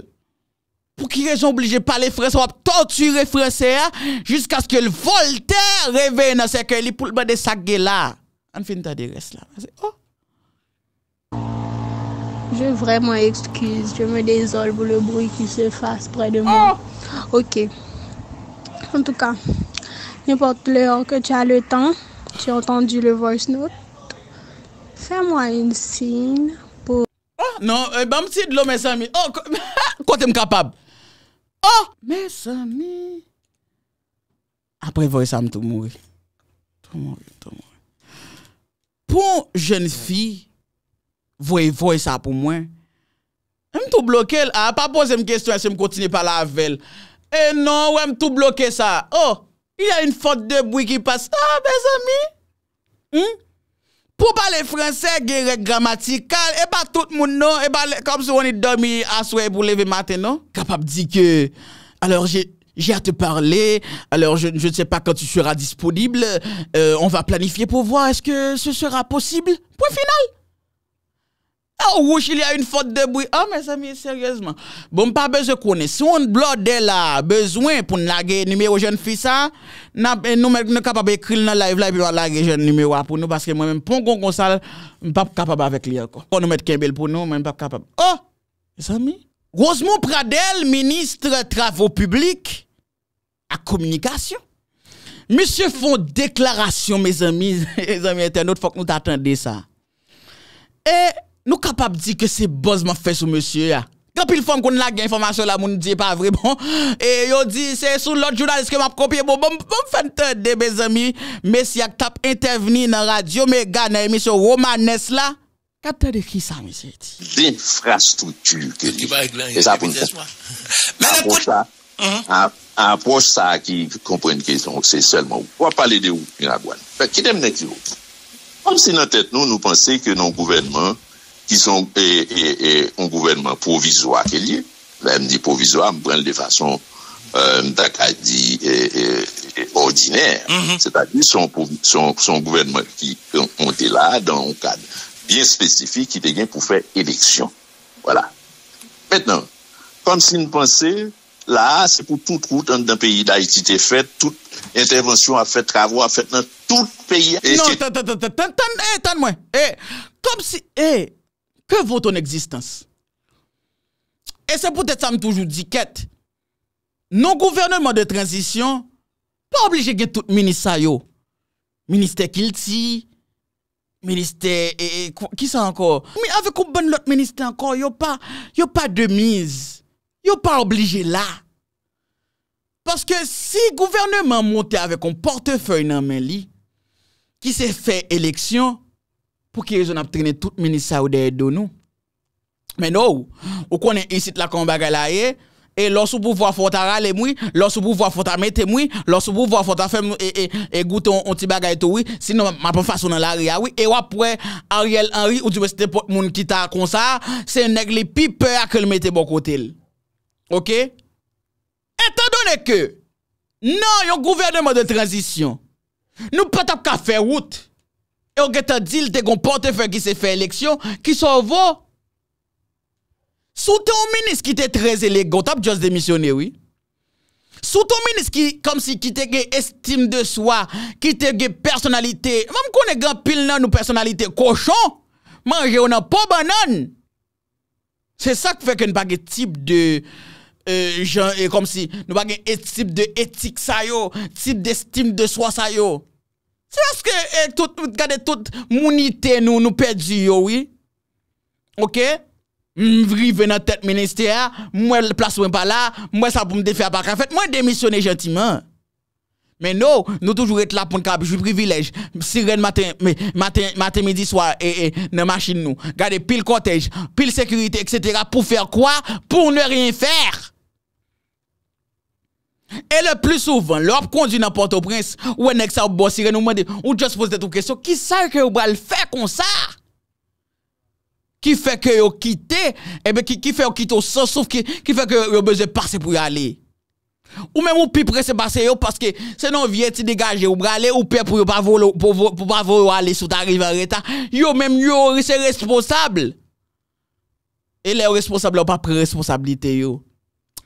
Pou ki re son oblije pale frese, wap totu refrese ya, jisk aske lvolte reveye nan seke li pou lbade sakge la. An fin ta dire se la. An fin ta dire se la. En tout ka, n'importe le or ke ti a le tan, ti a otan di le voice note, fè mwa yon sin pou... Oh, nan, eh, bèm ti dlo mè sa mi. Oh, kote m kapab. Oh, mè sa mi. Apre voy sa m tou moui. Tou moui, tou moui. Pon jen fi, voy voy sa pou mwen, m tou blokèl. A pa pose m kestyon se m kontine pa la vel. Eh non, ouais, tout bloqué ça. Oh, il y a une faute de bruit qui passe. Ah, mes amis. Hmm? Pour parler français, il y Et pas tout le monde, non. Et eh pas ben, comme si on est dormi à pour lever matin, non. Capable de dire que. Alors, j'ai. à te parler. Alors, je, ne sais pas quand tu seras disponible. Euh, on va planifier pour voir est-ce que ce sera possible. Point final. Ah, rouge, il y a une faute de bruit. Ah, mes amis, sérieusement. Bon, pas besoin qu'on Si on de là, besoin pour laguer numéro jeune fille ça, nous sommes capables d'écrire dans live là, et puis laguer jeune numéro pour nous, parce que moi-même, pour qu'on ça, je pas capable avec lui encore. Pour nous mettre Kembel pour nous, je pas capable. Oh, mes amis. Rosemont Pradel, ministre Travaux Publics à Communication. Monsieur font déclaration, mes amis, *laughs* mes amis internautes, faut que nous t'attendions ça. Et, Nou kapap di ke se boz man fe sou monsye ya? Kapil fon kon la gen informasyon la moun di pa vre bon? E yo di se sou lot jounalist ke map kopye bon? Bon, bon fente de bez ami? Mesi ak tap interveni nan radyo me gana emi sou romanes la? Kapte de ki sa monsye ti? Din frastu tu keri. E sa pou n'kon. Mhm. A approche sa. A approche sa ki kompren kese. Ou se selman ou. Ou ap pale de ou. Minagwan. Fek ki demne ki ou. Om si nan tet nou nou pense ke nan gouvenman. ki son e, e, e, gouvenman provizwa ke li, mwen di provizwa mwen pren de fason euh, mwen tak a di ordinèr, se ta di son gouvenman ki mwen euh, te la dan mwen kad bien spesifik ki te gen pou fè eleksyon. Voilà. Mètè nan, kom si mwen pense, la, se pou tout koutan dan peyi da iti te fè, tout, entèvensyon a fè travò, a fè nan tout peyi. Non, tan, tan, tan, tan, tan mwen, e, kom si, e, ke vò ton eksistans. E se pote sa m toujou di ket, non gouvernement de transisyon, pa oblije gen tout minist sa yo. Ministè Kilti, ministè, ki sa ankor, mi avè kou bon lot ministè ankor, yo pa demiz, yo pa oblije la. Paske si gouvernement monte avè kon portefeuille nan men li, ki se fè eleksyon, pou ki yon ap trene tout menisa ou de edo nou. Men nou, ou konen isit lakon bagay la ye, e lons ou pou vwa fota rale mwi, lons ou pou vwa fota mette mwi, lons ou pou vwa fota fem e, e, e goute on ti bagay tou wii, sinon ma pou fason nan la ria wii, e wapwè Ariel Henry ou diwese te pot moun kita kon sa, se neg li pi pe akèl mette bon kote l. Ok? Etadone ke, nan yon gouvernement de transisyon, nou patap ka fe wout, E ou ge ta dil te kon pote fe ki se fe eleksyon, ki so vo. Soutou minis ki te treze lego, tap jaz demisyone oui. Soutou minis ki, kom si ki te ge estime de swa, ki te ge personalite, mam kon e gen pil nan nou personalite koshon, manje ou nan po banan. Se sak fe ke nou bagye tip de gen, e, e, kom si, nou bagye tip de etik sayo, tip de estime de swa sayo. Se la se ke e, gade tout mounite nou nou pet ziyo, oui? Ok? M vrive nan tet minister, mwen plaswen pa la, mwen sa pou m defer baka. Fet mwen demisyone jantiman. Men nou, nou toujou et la pon kab, jou privilej. Sirene matin, matin, matin, midi, soir, e, e, nan machin nou. Gade pil kotej, pil sekurite, et cetera, pou fer kwa? Pour ne rien fer. E le pli souvan, lop kondi nan pote ou prens, ou enek sa ou bo sire nou mandi, ou just pose de tou kresyon, ki sa yo ke yo bral fe kon sa? Ki fe ke yo kite, ebe ki fe yo kite ou sa, souf ki fe ke yo beze pase pou yo ale. Ou menm ou pi prese pase yo, paske senon vye ti degaje ou brale, ou pe pou yo pa vo yo ale sou ta rivereta, yo menm yo se responsable. E le responsable ou pa pre responsabilite yo.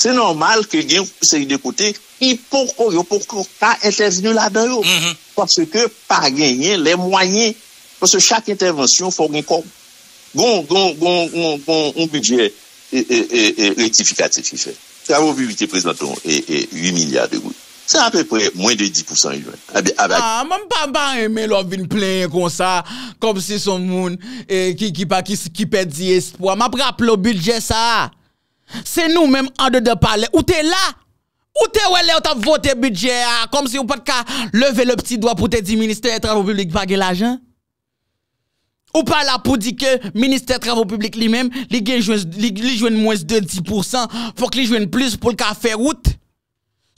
se normal ke gen yon seri de kote, yon poukou, yon poukou, ka ente zinou la den yo. Pwase ke pa genyen le mwanyen, pwase chak ente vensyon fwag yon kom. Gon, gon, gon, gon, yon budget e retifikatififen. Yon budget prezanton e 8 milyard de gout. Se apè pre, mwen de 10% yon. A, mwen pa ban yon men lò vin plen kon sa, kom se son moun ki pa ki se kipe diye. Mwen prap lò budget sa a. Se nou menm an de de pale, ou te la, ou te wele ou ta vote budget a, kom se ou pat ka leve le pti doa pou te di Ministè Travaux Publique pake l'ajan. Ou pale a pou di ke Ministè Travaux Publique li menm, li jwen mwens 2-10%, fok li jwen plus pou l'ka fe route.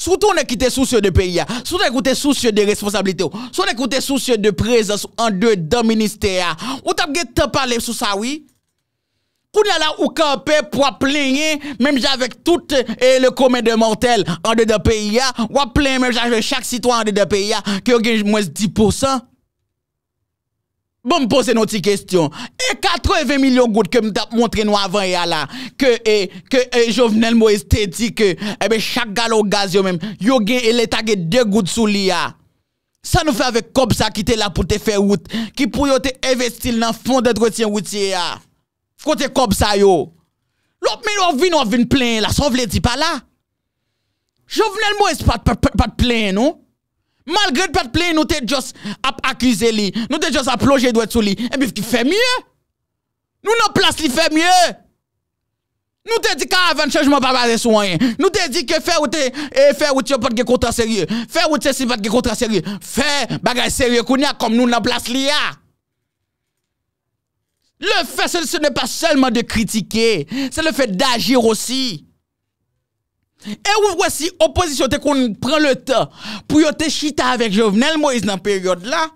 Sou tou ne kite sou sou de peyi a, sou tou ne koute sou sou de responsabilite ou, sou tou ne koute sou sou de prezans ou an de de Ministè a, ou tap ge te pale sou sa oui. Koun la la ou ka o pe pou wap plenye, mem javek tout e le komè de mortel an de de pe ya, wap plenye mem javek chak sitwa an de de pe ya, ki yo gen mwes 10%. Bon m posen oti kestyon, e 80 milyon gout ke m tap montren wavan ya la, ke e, ke e jovenel mwes teti ke, ebe chak galo gaz yo mem, yo gen e letage de gout sou li ya. Sa nou fe avek kop sa ki te la pou te fe wout, ki pou yo te evestil nan fond de trotien wout ya ya. Kote kob sa yo. Lop men yo avin avin plen la. Sov le di pa la. Jouvenel mwen se pat plen nou. Malgre pat plen nou te jos akize li. Nou te jos aploje dwe sou li. E mi fki fe mye. Nou nan plas li fe mye. Nou te di ka avan chanjman pa ba de sou wanyen. Nou te di ke fe ou te. E fe ou te pat ge kontra serye. Fe ou te si pat ge kontra serye. Fe bagay serye koun ya kom nou nan plas li ya. Le fè se ne pa selman de kritike, se le fè d'ajir osi. E ou wè si oposisyon te kon pren le tan pou yo te chita avèk Jovenel Moïse nan peryode la.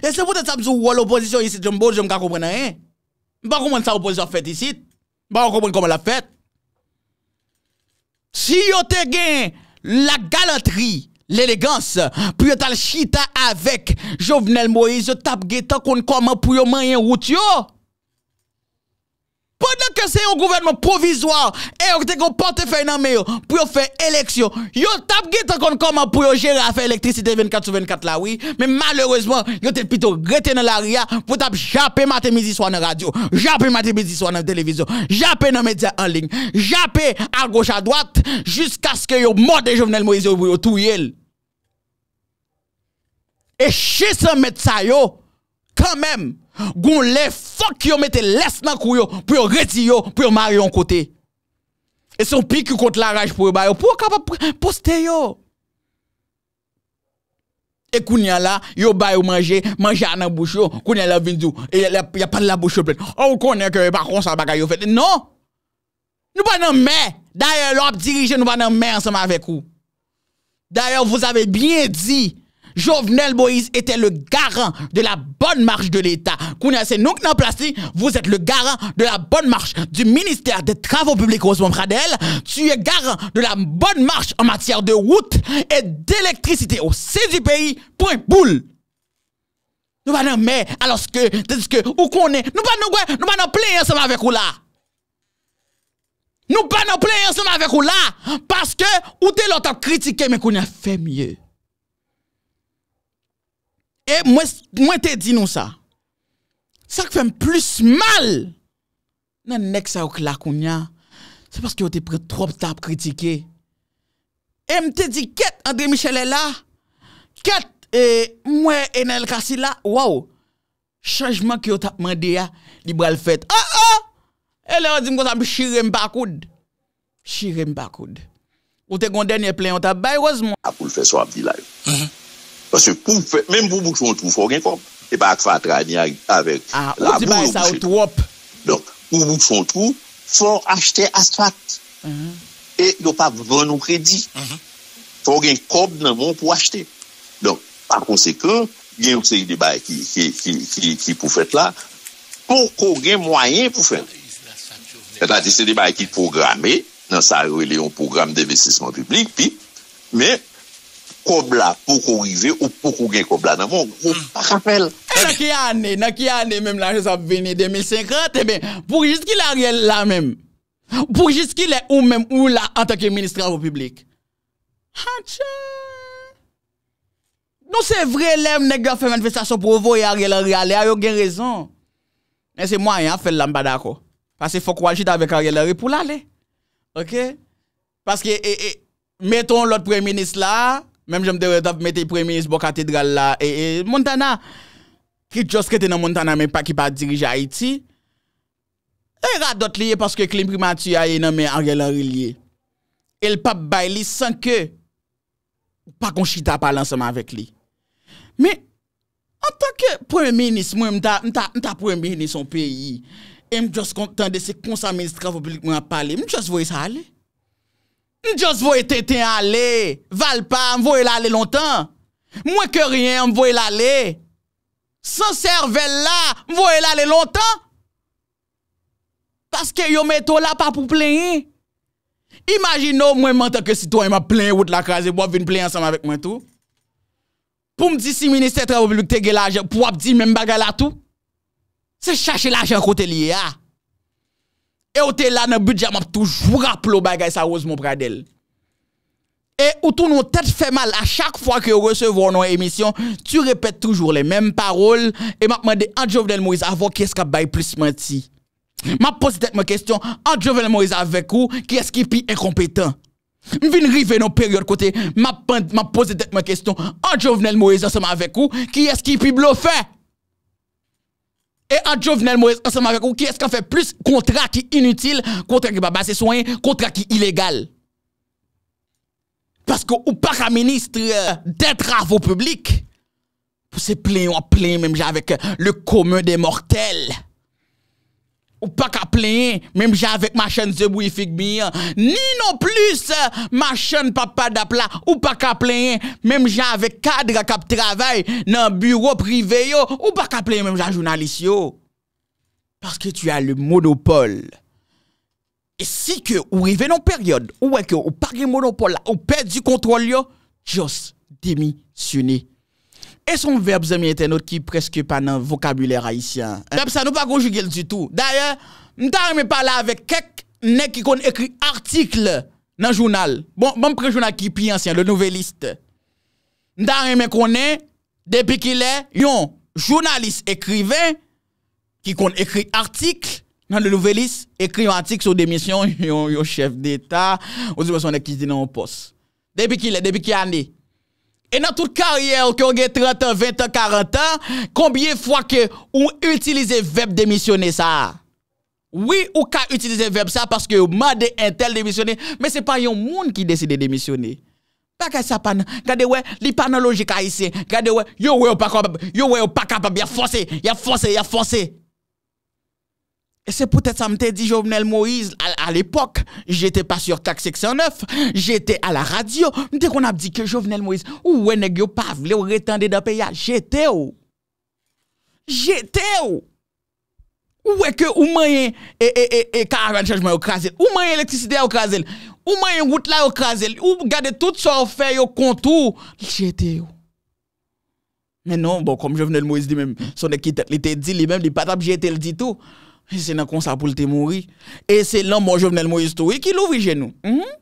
E se wè te tab sou wè l'oposisyon yisit jom bò, jom ka kompren nan yè. Ba kompren sa oposisyon fèt isit, ba kompren kompren la fèt. Si yo te gen la galantri, l'eleganse pou yo tal chita avèk Jovenel Moïse, yo tab gen tan kon kompren pou yo mayen wout yo. Pendan ke se yon gouvernement provisoir, e yon te kon potefer nan meyo, pou yo fe eleksyon, yo tap getan kon koman pou yo jere a fe elektrisite 24-24 lawi, men malerouzman, yo te pito greten nan la ria, pou tap jape matemiziswa nan radyo, jape matemiziswa nan televizyon, jape nan medya anling, jape a goch a dwat, jiska sk yo mode jovenel moyezo yon tou yel. E chese met sa yo, kanmem, Gon le fok yo mette lesman kou yo pou yo reti yo pou yo mari yon kote E son pik yo kont la raj pou yo bayo pou yo kapap poste yo E kounyan la yo bayo manje, manje anan bouch yo Kounyan la vindou, e ya pan la bouch yo plen Ou kounyan ki yo e pa konsan bagay yo fete, non Nou ban nan men, daye lop dirije nou ban nan men anseman vek ou Daye ou vous avez bien dit Jovnel Boiz ete le garan de la bonn march de l'Etat. Kounia se nouk nan plasti, vou ete le garan de la bonn march du Ministère des Travaux Publics Rosemont-Pradel. Tu e garan de la bonn march en matyere de route et d'elektrisite ou se di peyi pou e boule. Nou pa nan mè aloske, dediske, ou konen, nou pa nan plé yon seman vek ou la. Nou pa nan plé yon seman vek ou la. Paske ou te lontan kritike, men kounia fe mye. E mwen te di nou sa. Sa ki fèm plus mal. Nè nek sa yo klakoun ya. Se pas ki yo te pre trop tap kritike. E mwen te di ket Andre Michel e la. Ket e mwen enel kasi la. Waw. Chanjman ki yo tap mwen de ya. Libra l fèt. A ah, a. Ah! E le wazim kon sa bi shirem bakoud. Shirem bakoud. Ou te gondè nye plè yon tabay waz mwen. A pou l fè so ap di la yo. Hè. Mèm pou mouk son trou, fò gen kòp. E ba ak fat rani avèk. A, ou di bay sa ou tou wop. Donk, pou mouk son trou, fò achete as fat. E do pa vò nou kredi. Fò gen kòp nan moun pou achete. Donk, pa konsekwen, gen ou se di bay ki pou fèt la, pou kò gen mwayen pou fèt. E da di se di bay ki programe, nan sa rele yon programe devesesman publik, pi, mèm, Kobla pou kou rize ou pou kou gen kobla nan vong. Oum hmm. pa kapel. E eh, na ki ane, na ki ane menm la jes ap vene 2050 menm. Eh pou jis ki la riel la menm. Pou jis ki le ou menm ou la an teke ministra ou publik. Ha chan. Nou se vre lem nek gafen menfesa sou provo yi a riel a riale a yo gen rezon. Men se mwayan fe lambada ko. Pase fok wajit avek a riel a rile pou lale. Ok. Pase ke meton lot pre-minist la. Mem jom dewe dav met e premenis bo katedral la, e, e montana ki jost kete nan montana men pa ki pa dirije Haiti, e radot liye paske klim primatuyayen nan men a rye la rye liye. E l pap bay li san ke, pa konchita palan seman vek li. Me, an tanke premenis mwen, mta premenis son peyi, e m jost kontande se konsa menis travoblikman pale, m jost voy sa ale. M jos voye te te ale, val pa, m voye l ale lontan. Mwen ke ryen, m voye l ale. San serve l la, m voye l ale lontan. Paske yo meto la pa pou pleyin. Imagino mwen mante ke si to, m ap plen wout la kaze, m wap vin plen ansanm avek mwen tou. Pou m di si minister travoblouk te ge la, pou wap di m m baga la tou. Se chache la chan kote liye a. Ah. E ou te la nan budget, m ap toujou rap lou bagay sa oz mou pradel. E ou tou nou tet fè mal a chak fwa ki ou resevou an nou emisyon, tu repèt toujou lè mèm parol, e m ap mèdè Anjouvenel Moïse avò kè skabay plus mènti. M ap pose tèk mè kèstyon, Anjouvenel Moïse avèk ou, kè skipi e kompètan? M vin rive nou peryot kote, m ap pose tèk mè kèstyon, Anjouvenel Moïse avèk ou, kè skipi blò fè? Et à Jovenel Moïse, ensemble avec vous, qui est-ce qu'on fait plus contrat qui inutile, contrat qui va basés sur contrats contrat qui illégal? Parce que ou pas ministre euh, des travaux publics, vous se plein plein même avec le commun des mortels. Ou pa ka pleyen, mèm jè avèk ma chèn zè bou yifik biyan, ni non plus ma chèn pa pa dapla, ou pa ka pleyen, mèm jè avèk kadre kap travèl nan bureau prive yo, ou pa ka pleyen mèm jè jounalisy yo. Parce que tu y a le monopole. Et si ke ou rive nan peryode, ou wèk yo, ou pari monopole, ou pèd du kontrol yo, jòs demi suni. E son verb zemye etenot ki preske pa nan vokabuler Haitien. Tab sa nou pa konjuge l du tout. Daya, mta reme pale avek kek ne ki kon ekri artikl nan jounal. Bon, mpre jounal ki pi ansyen, le nouvel liste. Mta reme kone, depi ki le, yon jounalist ekriven ki kon ekri artikl nan le nouvel liste, ekri yon artikl sou demisyon, yon chef d'Etat, ou zi mwen son ekizine ou pos. Depi ki le, depi ki ane. E nan tout karier ki ou gen 30 an, 20 an, 40 an, kombye fwa ke ou utilize verb demisyonè sa? Oui ou ka utilize verb sa paske ou made entel demisyonè, men se pa yon moun ki deside demisyonè. Bakè sa pan, gade wè, li panologi ka isè, gade wè, yon wè ou pa kapab, yon wè ou pa kapab, yon wè ou pa kapab, yon wè ou pa kapab, Se pote sa mte di Jovenel Moïse al epok, jete pa sur tak seksyon 9, jete a la radio mte kon ap di ke Jovenel Moïse ou we neg yo pa vle ou retande da pe ya jete ou jete ou ou we ke ou mayen e karavan chajman yo krasel, ou mayen elektriside yo krasel, ou mayen wout la yo krasel, ou gade tout sa ou fey yo kontou, jete ou men non, bon kom Jovenel Moïse di men, son ekite li te di li men, li patap jete li di tou E se nan konsa pou lte mouri E se lan mou jovnel mou histori ki louvri genou mhm.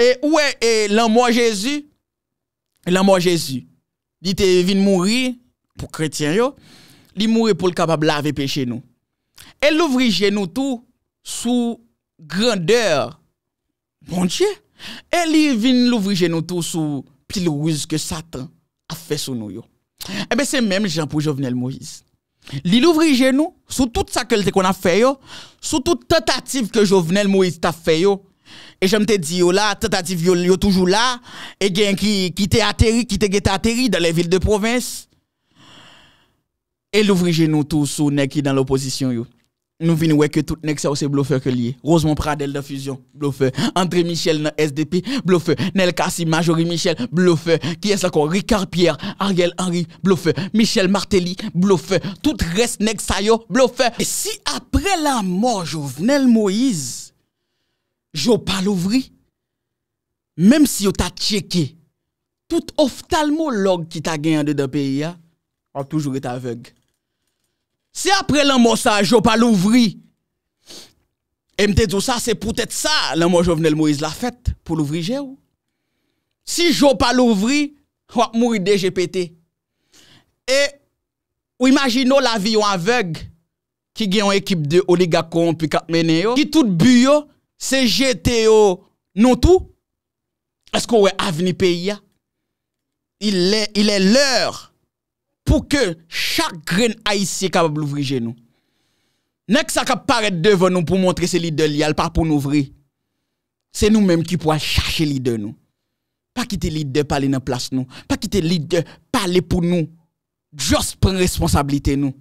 E oue E lan mou Jezu Lan mou Jezu Li te vin mouri pou kretien yo Li mouri pou lkabab lave peche nou E louvri genou tou Sou grandeur Mon die E li vin louvri genou tou Sou pilouiz ke satan A fe sou nou yo Ebe eh se menm jen pou jovnel mou histori Li louvri genou, sou tout sa kelte kon a fe yo, sou tout tet atif ke jo venel mou is ta fe yo, e jem te di yo la, tet atif yo toujou la, e gen ki te ateri, ki te gete ateri da le vil de provins, e louvri genou tou sou neki dan l'oposisyon yo. Nou vini weke tout nek sa ou se blofe ke liye. Rosemont Pradel da Fusion, blofe. André Michel nan SDP, blofe. Nel Kassi Majori Michel, blofe. Ki es la kon? Ricard Pierre, Ariel Henry, blofe. Michel Martelly, blofe. Tout res nek sa yo, blofe. E si apre la mor jo vnel Moïse, jo pa louvri, menm si yo ta tcheke, tout oftalmo log ki ta gen yande da peyi ya, an toujou reta aveg. Se apre lèm mò sa, jò pa louvri, e mt tout sa, se pou tèt sa, lèm mò jò venè lèm mou iz la fèt pou louvri jè ou. Si jò pa louvri, wak mou idè jè pètè. E ou imagino la vi yon aveug ki gen yon ekip de oligakon pi katmène yo, ki tout byo se jetè yo nou tou, eskou wè avni peyi ya. Ilè lèr. pou ke chak gren ayisye kapab louvrije nou. Nek sa kap paret devon nou pou montre se lider li al pa pou nouvri. Se nou menm ki pou an chache lider nou. Pa kite lider pale nan plas nou. Pa kite lider pale pou nou. Jost pren responsabilite nou.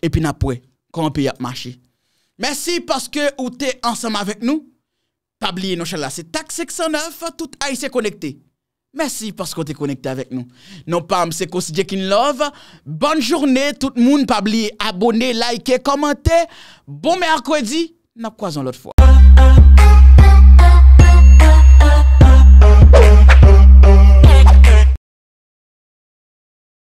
E pi napwe, konon pe yapmache. Mersi paske ou te ansam avek nou. Pabliye nou chalase tak 609, tout ayise konekte. Mersi pors kon te konekte avek nou. Nou pam, seko si Jack in Love. Bonne journe, tout moun pabli, abone, laike, komente. Bon me akwedi, napkwazan lot fwa.